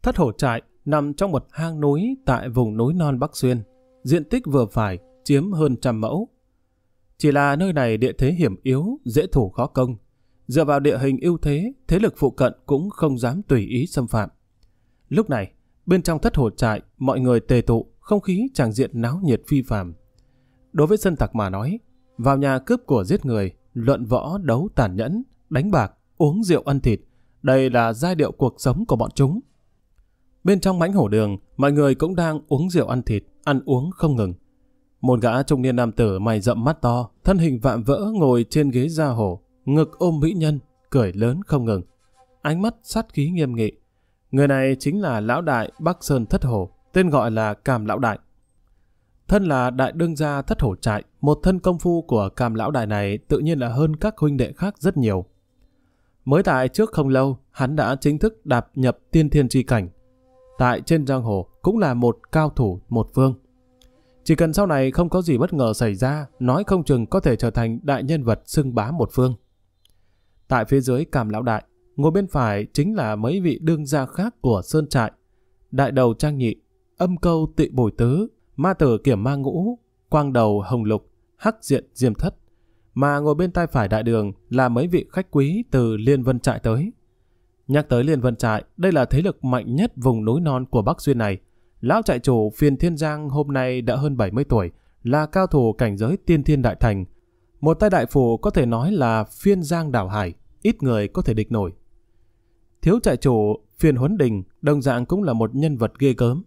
Thất hổ trại nằm trong một hang núi tại vùng núi non Bắc Xuyên, diện tích vừa phải, chiếm hơn trăm mẫu. Chỉ là nơi này địa thế hiểm yếu, dễ thủ khó công. Dựa vào địa hình ưu thế, thế lực phụ cận cũng không dám tùy ý xâm phạm. Lúc này, bên trong thất hồ trại, mọi người tề tụ, không khí tràng diện náo nhiệt phi phàm. Đối với dân tặc mà nói, vào nhà cướp của giết người, luận võ đấu tàn nhẫn, đánh bạc, uống rượu ăn thịt, đây là giai điệu cuộc sống của bọn chúng. Bên trong mãnh hổ đường, mọi người cũng đang uống rượu ăn thịt, ăn uống không ngừng. Một gã trung niên nam tử mày rậm mắt to, thân hình vạm vỡ ngồi trên ghế da hổ, ngực ôm mỹ nhân, cười lớn không ngừng. Ánh mắt sát khí nghiêm nghị. Người này chính là lão đại Bắc Sơn Thất Hổ, tên gọi là Cam Lão Đại. Thân là đại đương gia thất hổ trại, một thân công phu của Cam Lão Đại này tự nhiên là hơn các huynh đệ khác rất nhiều. Mới tại trước không lâu, hắn đã chính thức đạp nhập tiên thiên tri cảnh, tại trên giang hồ cũng là một cao thủ một phương. Chỉ cần sau này không có gì bất ngờ xảy ra, nói không chừng có thể trở thành đại nhân vật xưng bá một phương. Tại phía dưới Càm Lão Đại, ngồi bên phải chính là mấy vị đương gia khác của Sơn Trại. Đại đầu Trang Nhị, âm câu tị bồi tứ, ma tử kiểm ma ngũ, quang đầu hồng lục, hắc diện diêm thất. Mà ngồi bên tay phải đại đường là mấy vị khách quý từ Liên Vân Trại tới. Nhắc tới Liên Vân Trại, đây là thế lực mạnh nhất vùng núi non của Bắc Xuyên này. Lão trại chủ Phiền Thiên Giang hôm nay đã hơn 70 tuổi, là cao thủ cảnh giới tiên thiên đại thành. Một tay đại phù có thể nói là phiên giang đảo hải, ít người có thể địch nổi. Thiếu trại chủ Phiền Huấn Đình đồng dạng cũng là một nhân vật ghê gớm.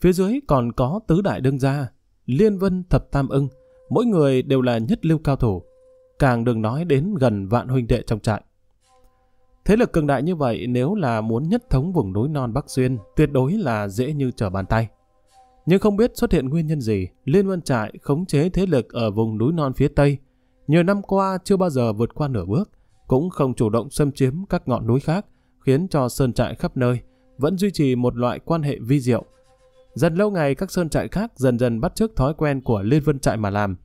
Phía dưới còn có tứ đại đương gia, Liên Vân Thập Tam ưng, mỗi người đều là nhất lưu cao thủ. Càng đừng nói đến gần vạn huynh đệ trong trại. Thế lực cường đại như vậy nếu là muốn nhất thống vùng núi non Bắc Xuyên, tuyệt đối là dễ như trở bàn tay. Nhưng không biết xuất hiện nguyên nhân gì, Liên Vân Trại khống chế thế lực ở vùng núi non phía Tây, nhiều năm qua chưa bao giờ vượt qua nửa bước, cũng không chủ động xâm chiếm các ngọn núi khác, khiến cho sơn trại khắp nơi vẫn duy trì một loại quan hệ vi diệu. Dần lâu ngày các sơn trại khác dần dần bắt chước thói quen của Liên Vân Trại mà làm.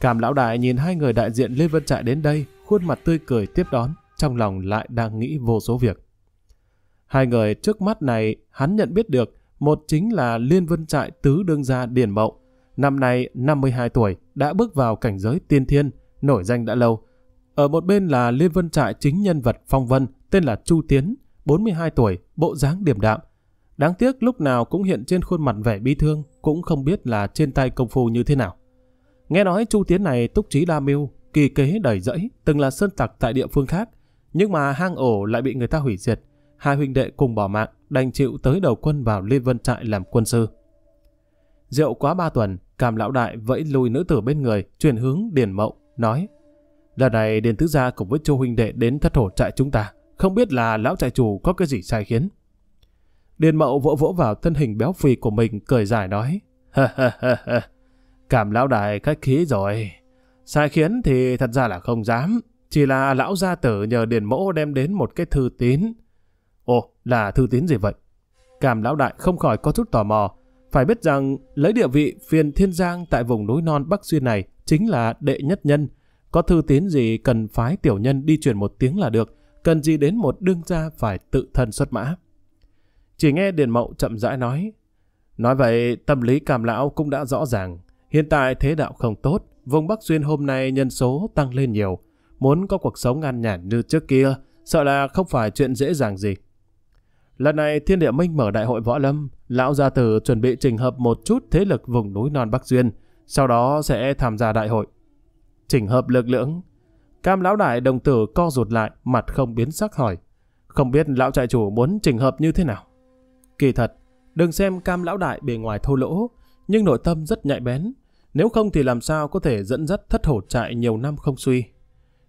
Cảm lão đại nhìn hai người đại diện Liên Vân Trại đến đây, khuôn mặt tươi cười tiếp đón trong lòng lại đang nghĩ vô số việc. Hai người trước mắt này hắn nhận biết được một chính là Liên Vân Trại Tứ Đương Gia điển Mậu. Năm nay 52 tuổi, đã bước vào cảnh giới tiên thiên, nổi danh đã lâu. Ở một bên là Liên Vân Trại chính nhân vật Phong Vân, tên là Chu Tiến, 42 tuổi, bộ dáng điềm đạm. Đáng tiếc lúc nào cũng hiện trên khuôn mặt vẻ bi thương, cũng không biết là trên tay công phu như thế nào. Nghe nói Chu Tiến này túc trí đa mưu, kỳ kế đầy dẫy từng là sơn tặc tại địa phương khác, nhưng mà hang ổ lại bị người ta hủy diệt. Hai huynh đệ cùng bỏ mạng, đành chịu tới đầu quân vào Liên Vân Trại làm quân sư. Rượu quá ba tuần, cảm lão đại vẫy lùi nữ tử bên người, chuyển hướng Điền Mậu, nói Lần này Điền Tứ Gia cùng với Chu huynh đệ đến thất hổ trại chúng ta, không biết là lão trại chủ có cái gì sai khiến. Điền Mậu vỗ vỗ vào thân hình béo phì của mình, cười dài nói cảm lão đại khách khí rồi. Sai khiến thì thật ra là không dám, chỉ là lão gia tử nhờ Điền Mỗ đem đến một cái thư tín. Ồ, là thư tín gì vậy? Cảm lão đại không khỏi có chút tò mò. Phải biết rằng lấy địa vị phiền thiên giang tại vùng núi non Bắc Xuyên này chính là đệ nhất nhân. Có thư tín gì cần phái tiểu nhân đi truyền một tiếng là được. Cần gì đến một đương gia phải tự thân xuất mã. Chỉ nghe Điền Mậu chậm rãi nói. Nói vậy tâm lý cảm lão cũng đã rõ ràng. Hiện tại thế đạo không tốt. Vùng Bắc Xuyên hôm nay nhân số tăng lên nhiều muốn có cuộc sống an nhàn như trước kia, sợ là không phải chuyện dễ dàng gì. Lần này Thiên Địa Minh mở đại hội võ lâm, lão gia tử chuẩn bị trình hợp một chút thế lực vùng núi non Bắc Duyên, sau đó sẽ tham gia đại hội. Trình hợp lực lượng, cam lão đại đồng tử co rụt lại, mặt không biến sắc hỏi, không biết lão trại chủ muốn trình hợp như thế nào. Kỳ thật, đừng xem cam lão đại bề ngoài thô lỗ, nhưng nội tâm rất nhạy bén, nếu không thì làm sao có thể dẫn dắt thất hổ trại nhiều năm không suy.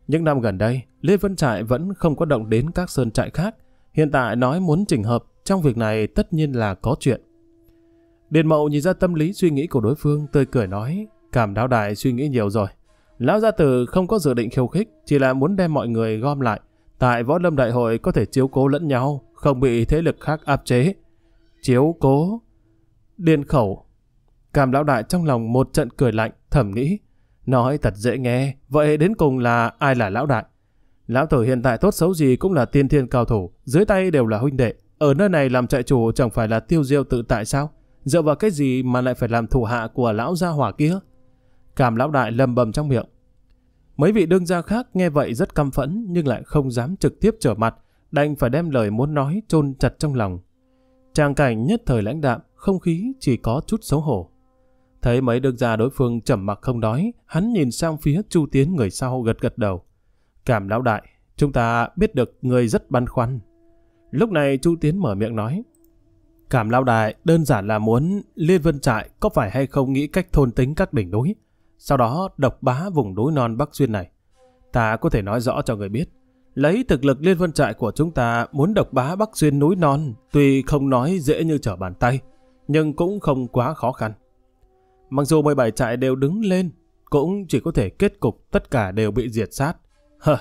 Những năm gần đây, Lê Vân Trại vẫn không có động đến các sơn trại khác. Hiện tại nói muốn chỉnh hợp, trong việc này tất nhiên là có chuyện. Điền Mậu nhìn ra tâm lý suy nghĩ của đối phương, tươi cười nói, cảm đáo đại suy nghĩ nhiều rồi. Lão Gia Tử không có dự định khiêu khích, chỉ là muốn đem mọi người gom lại. Tại Võ Lâm Đại Hội có thể chiếu cố lẫn nhau, không bị thế lực khác áp chế. Chiếu cố... Điền khẩu Cảm lão đại trong lòng một trận cười lạnh, thẩm nghĩ, Nói thật dễ nghe, vậy đến cùng là ai là lão đại? Lão tử hiện tại tốt xấu gì cũng là tiên thiên cao thủ, dưới tay đều là huynh đệ. Ở nơi này làm trại chủ chẳng phải là tiêu diêu tự tại sao? Dựa vào cái gì mà lại phải làm thủ hạ của lão gia hỏa kia? Cảm lão đại lầm bầm trong miệng. Mấy vị đương gia khác nghe vậy rất căm phẫn nhưng lại không dám trực tiếp trở mặt, đành phải đem lời muốn nói chôn chặt trong lòng. Tràng cảnh nhất thời lãnh đạm, không khí chỉ có chút xấu hổ. Thấy mấy đương gia đối phương trầm mặc không nói, hắn nhìn sang phía Chu Tiến người sau gật gật đầu. Cảm lão đại, chúng ta biết được người rất băn khoăn. Lúc này Chu Tiến mở miệng nói. Cảm lão đại đơn giản là muốn Liên Vân Trại có phải hay không nghĩ cách thôn tính các đỉnh núi, sau đó độc bá vùng núi non Bắc Xuyên này. Ta có thể nói rõ cho người biết, lấy thực lực Liên Vân Trại của chúng ta muốn độc bá Bắc Xuyên núi non, tuy không nói dễ như trở bàn tay, nhưng cũng không quá khó khăn. Mặc dù 17 trại đều đứng lên, cũng chỉ có thể kết cục tất cả đều bị diệt sát. Hờ!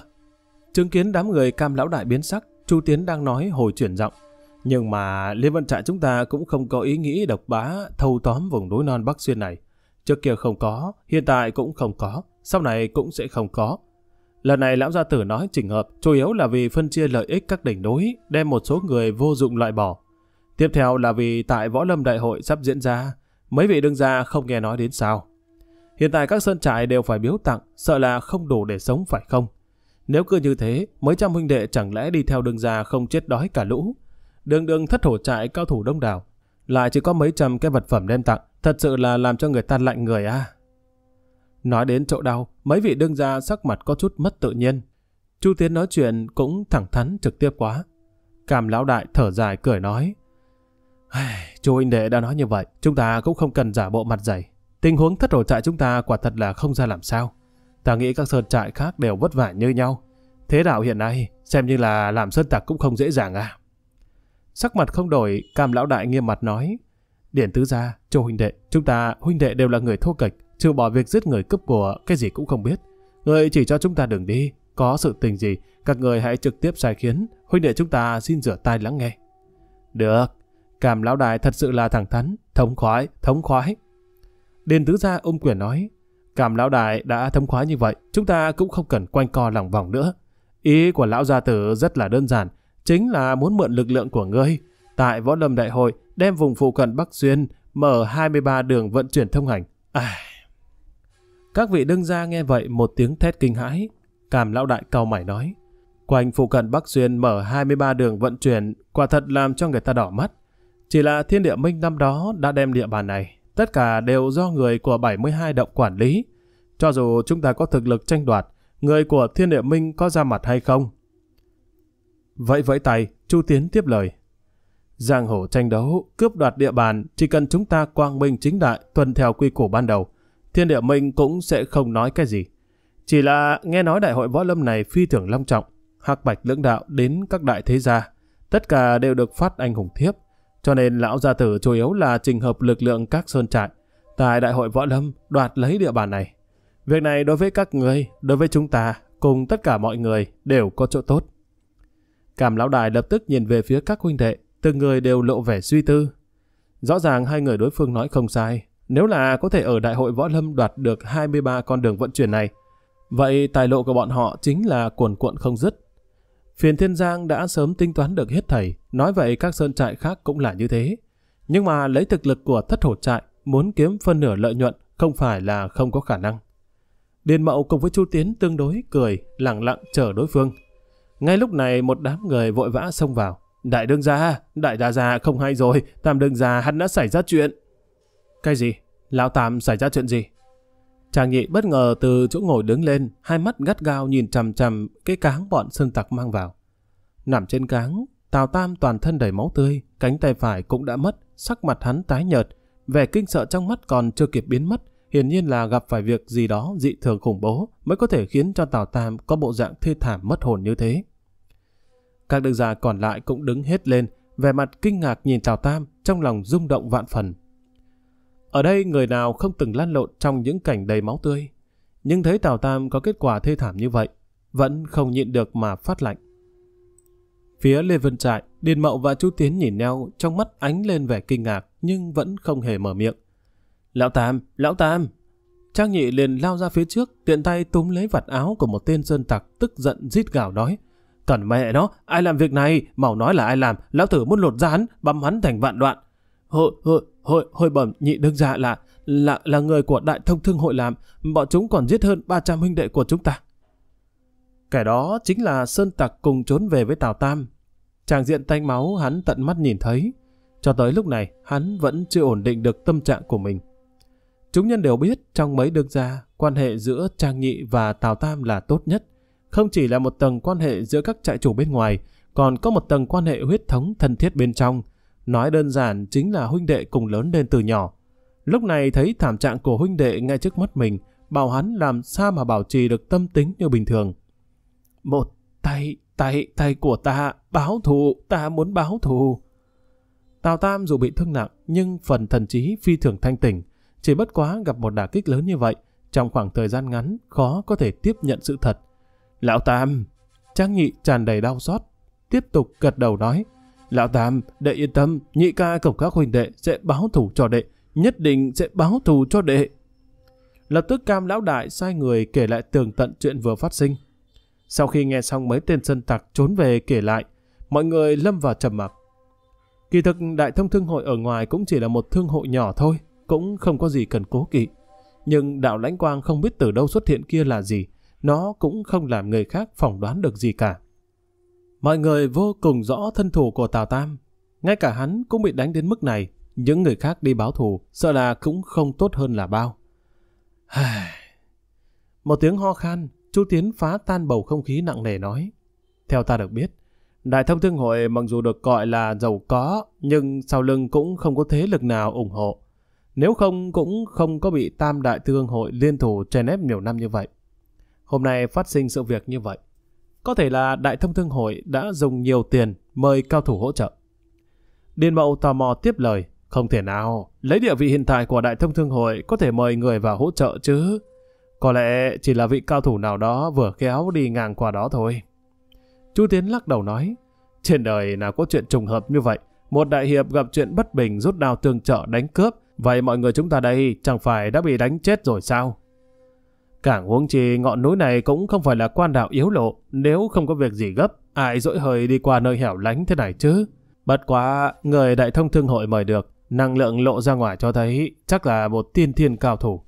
Chứng kiến đám người cam lão đại biến sắc, Chu Tiến đang nói hồi chuyển giọng. Nhưng mà Liên Vân Trại chúng ta cũng không có ý nghĩ độc bá thâu tóm vùng núi non Bắc Xuyên này. Trước kia không có, hiện tại cũng không có, sau này cũng sẽ không có. Lần này lão gia tử nói chỉnh hợp, chủ yếu là vì phân chia lợi ích các đỉnh núi, đem một số người vô dụng loại bỏ. Tiếp theo là vì tại Võ Lâm Đại hội sắp diễn ra, mấy vị đương gia không nghe nói đến sao. Hiện tại các sơn trại đều phải biếu tặng, sợ là không đủ để sống phải không? Nếu cứ như thế, mấy trăm huynh đệ chẳng lẽ đi theo đường già không chết đói cả lũ? Đường đường thất hổ trại cao thủ đông đảo, lại chỉ có mấy trăm cái vật phẩm đem tặng, thật sự là làm cho người ta lạnh người à. Nói đến chỗ đau, mấy vị đương gia sắc mặt có chút mất tự nhiên. Chu Tiến nói chuyện cũng thẳng thắn trực tiếp quá. Cảm lão đại thở dài cười nói. Chú huynh đệ đã nói như vậy, chúng ta cũng không cần giả bộ mặt dày. Tình huống thất ổ trại chúng ta quả thật là không ra làm sao. Ta nghĩ các sơn trại khác đều vất vả như nhau. Thế đạo hiện nay, xem như là làm sơn tặc cũng không dễ dàng à. Sắc mặt không đổi, cam lão đại nghiêm mặt nói. Điển tứ gia, châu huynh đệ, chúng ta huynh đệ đều là người thô kịch, trừ bỏ việc giết người cướp của, cái gì cũng không biết. Người chỉ cho chúng ta đường đi, có sự tình gì, các người hãy trực tiếp sai khiến, huynh đệ chúng ta xin rửa tay lắng nghe. Được, Cảm lão đại thật sự là thẳng thắn, thống khoái, thống khoái. Điền tứ gia ôm quyền nói, cảm lão đại đã thống khoái như vậy, chúng ta cũng không cần quanh co lòng vòng nữa. Ý của lão gia tử rất là đơn giản, chính là muốn mượn lực lượng của ngươi. Tại võ lâm đại hội, đem vùng phụ cận Bắc Xuyên, mở 23 đường vận chuyển thông hành. À... Các vị đương gia nghe vậy một tiếng thét kinh hãi. Cảm lão đại cao mày nói. Quanh phụ cận Bắc Xuyên mở 23 đường vận chuyển, quả thật làm cho người ta đỏ mắt. Chỉ là thiên địa minh năm đó đã đem địa bàn này, tất cả đều do người của 72 động quản lý. Cho dù chúng ta có thực lực tranh đoạt, người của thiên địa minh có ra mặt hay không? Vậy vẫy tay, Chu Tiến tiếp lời. Giang hồ tranh đấu, cướp đoạt địa bàn, chỉ cần chúng ta quang minh chính đại tuân theo quy củ ban đầu, thiên địa minh cũng sẽ không nói cái gì. Chỉ là nghe nói đại hội võ lâm này phi thường long trọng, hạc bạch lưỡng đạo đến các đại thế gia, tất cả đều được phát anh hùng thiếp. Cho nên lão gia tử chủ yếu là trình hợp lực lượng các sơn trại tại đại hội võ lâm đoạt lấy địa bàn này. Việc này đối với các người, đối với chúng ta, cùng tất cả mọi người đều có chỗ tốt. Cảm lão đài lập tức nhìn về phía các huynh đệ, từng người đều lộ vẻ suy tư. Rõ ràng hai người đối phương nói không sai, nếu là có thể ở đại hội võ lâm đoạt được 23 con đường vận chuyển này, vậy tài lộ của bọn họ chính là cuồn cuộn không dứt. Phiền Thiên Giang đã sớm tính toán được hết thảy, nói vậy các sơn trại khác cũng là như thế. Nhưng mà lấy thực lực của thất hổ trại, muốn kiếm phân nửa lợi nhuận không phải là không có khả năng. Điền Mậu cùng với Chu Tiến tương đối cười, lẳng lặng chờ đối phương. Ngay lúc này một đám người vội vã xông vào. Đại đương gia, đại đa gia không hay rồi, tam đương gia hắn đã xảy ra chuyện. Cái gì? Lão tam xảy ra chuyện gì? Chàng nhị bất ngờ từ chỗ ngồi đứng lên, hai mắt gắt gao nhìn chằm chằm cái cáng bọn sơn tặc mang vào. Nằm trên cáng, Tào Tam toàn thân đầy máu tươi, cánh tay phải cũng đã mất, sắc mặt hắn tái nhợt, vẻ kinh sợ trong mắt còn chưa kịp biến mất, hiển nhiên là gặp phải việc gì đó dị thường khủng bố mới có thể khiến cho Tào Tam có bộ dạng thê thảm mất hồn như thế. Các đương gia còn lại cũng đứng hết lên, vẻ mặt kinh ngạc nhìn Tào Tam, trong lòng rung động vạn phần. Ở đây người nào không từng lăn lộn trong những cảnh đầy máu tươi, nhưng thấy Tào Tam có kết quả thê thảm như vậy, vẫn không nhịn được mà phát lạnh. Phía Lê Vân Trại, Điền Mậu và Chu Tiến nhìn nhau trong mắt ánh lên vẻ kinh ngạc nhưng vẫn không hề mở miệng. Lão Tam, Lão Tam! Trang nhị liền lao ra phía trước, tiện tay túm lấy vạt áo của một tên sơn tặc tức giận rít gào nói. Cần mẹ nó, ai làm việc này, màu nói là ai làm, lão tử muốn lột ra hắn, băm hắn thành vạn đoạn. Hội, hội, Hội hội bẩm nhị đức gia là là là người của đại thông thương hội làm, bọn chúng còn giết hơn 300 huynh đệ của chúng ta. Kẻ đó chính là Sơn Tặc cùng trốn về với Tào Tam. Tràng diện tanh máu hắn tận mắt nhìn thấy. Cho tới lúc này, hắn vẫn chưa ổn định được tâm trạng của mình. Chúng nhân đều biết trong mấy đương gia, quan hệ giữa Trang Nhị và Tào Tam là tốt nhất. Không chỉ là một tầng quan hệ giữa các trại chủ bên ngoài, còn có một tầng quan hệ huyết thống thân thiết bên trong – Nói đơn giản chính là huynh đệ cùng lớn lên từ nhỏ. Lúc này thấy thảm trạng của huynh đệ ngay trước mắt mình, bảo hắn làm sao mà bảo trì được tâm tính như bình thường. Một tay, tay, tay của ta, báo thù, ta muốn báo thù. Tào Tam dù bị thương nặng, nhưng phần thần trí phi thường thanh tỉnh. Chỉ bất quá gặp một đả kích lớn như vậy, trong khoảng thời gian ngắn, khó có thể tiếp nhận sự thật. Lão Tam! Trang nhị tràn đầy đau xót, tiếp tục gật đầu nói. Lão Tam, đệ yên tâm, nhị ca cổng các huynh đệ sẽ báo thù cho đệ, nhất định sẽ báo thù cho đệ. Lập tức cam lão đại sai người kể lại tường tận chuyện vừa phát sinh. Sau khi nghe xong mấy tên sân tặc trốn về kể lại, mọi người lâm vào trầm mặc. Kỳ thực đại thông thương hội ở ngoài cũng chỉ là một thương hội nhỏ thôi, cũng không có gì cần cố kỵ. Nhưng đạo lãnh quang không biết từ đâu xuất hiện kia là gì, nó cũng không làm người khác phỏng đoán được gì cả. Mọi người vô cùng rõ thân thủ của Tào Tam. Ngay cả hắn cũng bị đánh đến mức này, những người khác đi báo thù sợ là cũng không tốt hơn là bao. Một tiếng ho khan, Chu Tiến phá tan bầu không khí nặng nề nói. Theo ta được biết, Đại thông thương hội mặc dù được gọi là giàu có, nhưng sau lưng cũng không có thế lực nào ủng hộ. Nếu không cũng không có bị tam đại thương hội liên thủ chèn ép nhiều năm như vậy. Hôm nay phát sinh sự việc như vậy, có thể là Đại Thông Thương Hội đã dùng nhiều tiền mời cao thủ hỗ trợ. Điền Mậu tò mò tiếp lời. Không thể nào, lấy địa vị hiện tại của Đại Thông Thương Hội có thể mời người vào hỗ trợ chứ. Có lẽ chỉ là vị cao thủ nào đó vừa kéo đi ngang qua đó thôi. Chu Tiến lắc đầu nói, trên đời nào có chuyện trùng hợp như vậy. Một đại hiệp gặp chuyện bất bình rút đao tương trợ đánh cướp. Vậy mọi người chúng ta đây chẳng phải đã bị đánh chết rồi sao? Càng huống chi ngọn núi này cũng không phải là quan đạo yếu lộ, nếu không có việc gì gấp, ai dỗi hơi đi qua nơi hẻo lánh thế này chứ. Bất quá, người đại thông thương hội mời được, năng lượng lộ ra ngoài cho thấy chắc là một tiên thiên cao thủ.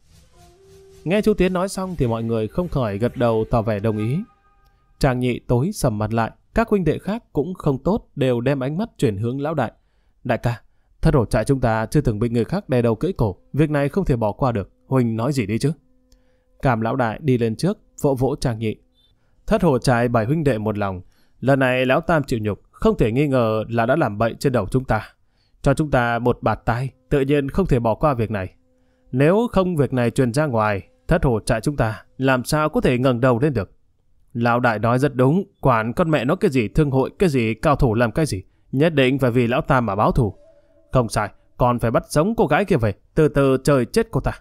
Nghe chú Tiến nói xong thì mọi người không khỏi gật đầu tỏ vẻ đồng ý. Chàng nhị tối sầm mặt lại, các huynh đệ khác cũng không tốt đều đem ánh mắt chuyển hướng lão đại. Đại ca, thất ổ trại chúng ta chưa từng bị người khác đè đầu cưỡi cổ, việc này không thể bỏ qua được, huynh nói gì đi chứ? Cảm lão đại đi lên trước, vỗ vỗ Trang Nhị. Thất hồ trại bài huynh đệ một lòng. Lần này lão Tam chịu nhục, không thể nghi ngờ là đã làm bậy trên đầu chúng ta. Cho chúng ta một bạt tay, tự nhiên không thể bỏ qua việc này. Nếu không việc này truyền ra ngoài, thất hồ trại chúng ta làm sao có thể ngẩng đầu lên được. Lão đại nói rất đúng, quản con mẹ nó cái gì thương hội, cái gì cao thủ làm cái gì. Nhất định phải vì lão Tam mà báo thù. Không sai, còn phải bắt sống cô gái kia về, từ từ trời chết cô ta.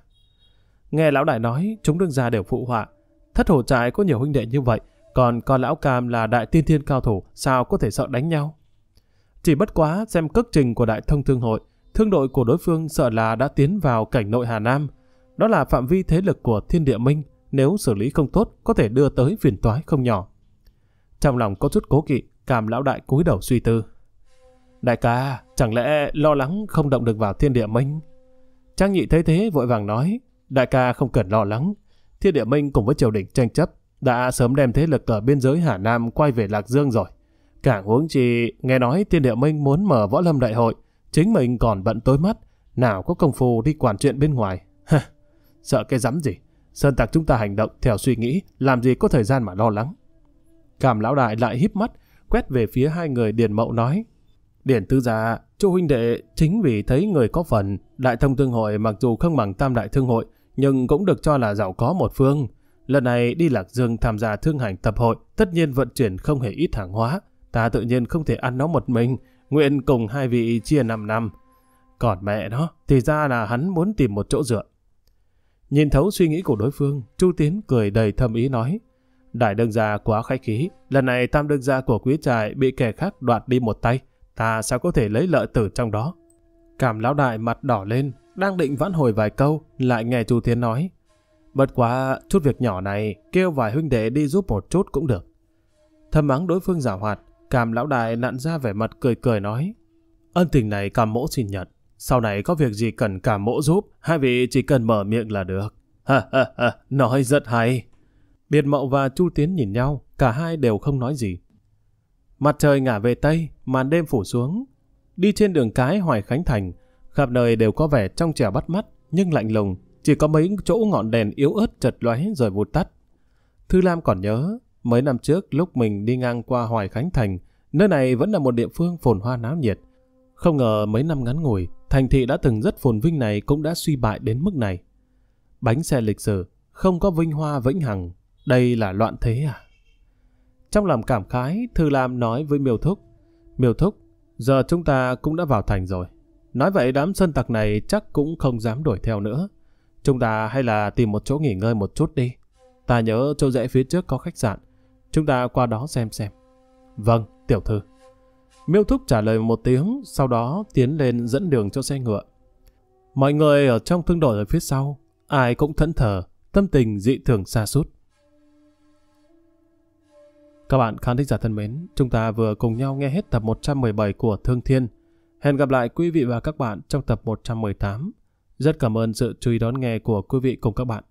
Nghe lão đại nói, chúng đương gia đều phụ họa. Thất hồ trại có nhiều huynh đệ như vậy, còn con lão cam là đại tiên thiên cao thủ, sao có thể sợ đánh nhau? Chỉ bất quá xem cước trình của đại thông thương hội, thương đội của đối phương sợ là đã tiến vào cảnh nội Hà Nam. Đó là phạm vi thế lực của thiên địa minh, nếu xử lý không tốt có thể đưa tới phiền toái không nhỏ. Trong lòng có chút cố kỵ, cam lão đại cúi đầu suy tư. Đại ca, chẳng lẽ lo lắng không động được vào thiên địa minh? Trang nhị thấy thế vội vàng nói, Đại ca không cần lo lắng, Thiên Địa Minh cùng với triều đình tranh chấp đã sớm đem thế lực ở biên giới Hà Nam quay về Lạc Dương rồi. Càng huống chi nghe nói Thiên Địa Minh muốn mở võ lâm đại hội, chính mình còn bận tối mắt, nào có công phu đi quản chuyện bên ngoài. Hả, sợ cái rắm gì, sơn tặc chúng ta hành động theo suy nghĩ, làm gì có thời gian mà lo lắng. Cảm lão đại lại híp mắt, quét về phía hai người Điền Mậu nói. Điền Tư Gia, Chu huynh đệ chính vì thấy người có phần, Đại Thông Thương Hội mặc dù không bằng Tam Đại Thương Hội, nhưng cũng được cho là giàu có một phương. Lần này đi Lạc Dương tham gia thương hành tập hội, tất nhiên vận chuyển không hề ít hàng hóa. Ta tự nhiên không thể ăn nó một mình, nguyện cùng hai vị chia 5 năm. Còn mẹ nó, thì ra là hắn muốn tìm một chỗ dựa. Nhìn thấu suy nghĩ của đối phương, Chu Tiến cười đầy thâm ý nói. Đại đương gia quá khách khí, lần này tam đương gia của quý trại bị kẻ khác đoạt đi một tay, ta sao có thể lấy lợi tử trong đó. Cảm lão đại mặt đỏ lên, đang định vãn hồi vài câu, lại nghe chú Tiến nói. Bất quá, chút việc nhỏ này, kêu vài huynh đệ đi giúp một chút cũng được. Thầm mắng đối phương giả hoạt, cảm lão đại nặn ra vẻ mặt cười cười nói. Ân tình này cảm mỗ xin nhận. Sau này có việc gì cần cảm mỗ giúp, hai vị chỉ cần mở miệng là được. Ha ha ha, nói rất hay. Biệt Mậu và Chu Tiến nhìn nhau, cả hai đều không nói gì. Mặt trời ngả về Tây, màn đêm phủ xuống. Đi trên đường cái Hoài Khánh Thành, Khắp nơi đều có vẻ trong trẻo bắt mắt, nhưng lạnh lùng, chỉ có mấy chỗ ngọn đèn yếu ớt chật lóe rồi vụt tắt. Thư Lam còn nhớ, mấy năm trước lúc mình đi ngang qua Hoài Khánh Thành, nơi này vẫn là một địa phương phồn hoa náo nhiệt. Không ngờ mấy năm ngắn ngủi, thành thị đã từng rất phồn vinh này cũng đã suy bại đến mức này. Bánh xe lịch sử, không có vinh hoa vĩnh hằng, đây là loạn thế à? Trong lòng cảm khái, Thư Lam nói với Miêu Thúc, Miêu Thúc, giờ chúng ta cũng đã vào thành rồi. Nói vậy đám sơn tặc này chắc cũng không dám đuổi theo nữa. Chúng ta hay là tìm một chỗ nghỉ ngơi một chút đi. Ta nhớ chỗ rẽ phía trước có khách sạn. Chúng ta qua đó xem xem. Vâng, tiểu thư. Miêu Thúc trả lời một tiếng, sau đó tiến lên dẫn đường cho xe ngựa. Mọi người ở trong thương đội ở phía sau, ai cũng thẫn thờ, tâm tình dị thường xa sút Các bạn khán thính giả thân mến, chúng ta vừa cùng nhau nghe hết tập 117 của Thương Thiên. Hẹn gặp lại quý vị và các bạn trong tập 118. Rất cảm ơn sự chú ý đón nghe của quý vị cùng các bạn.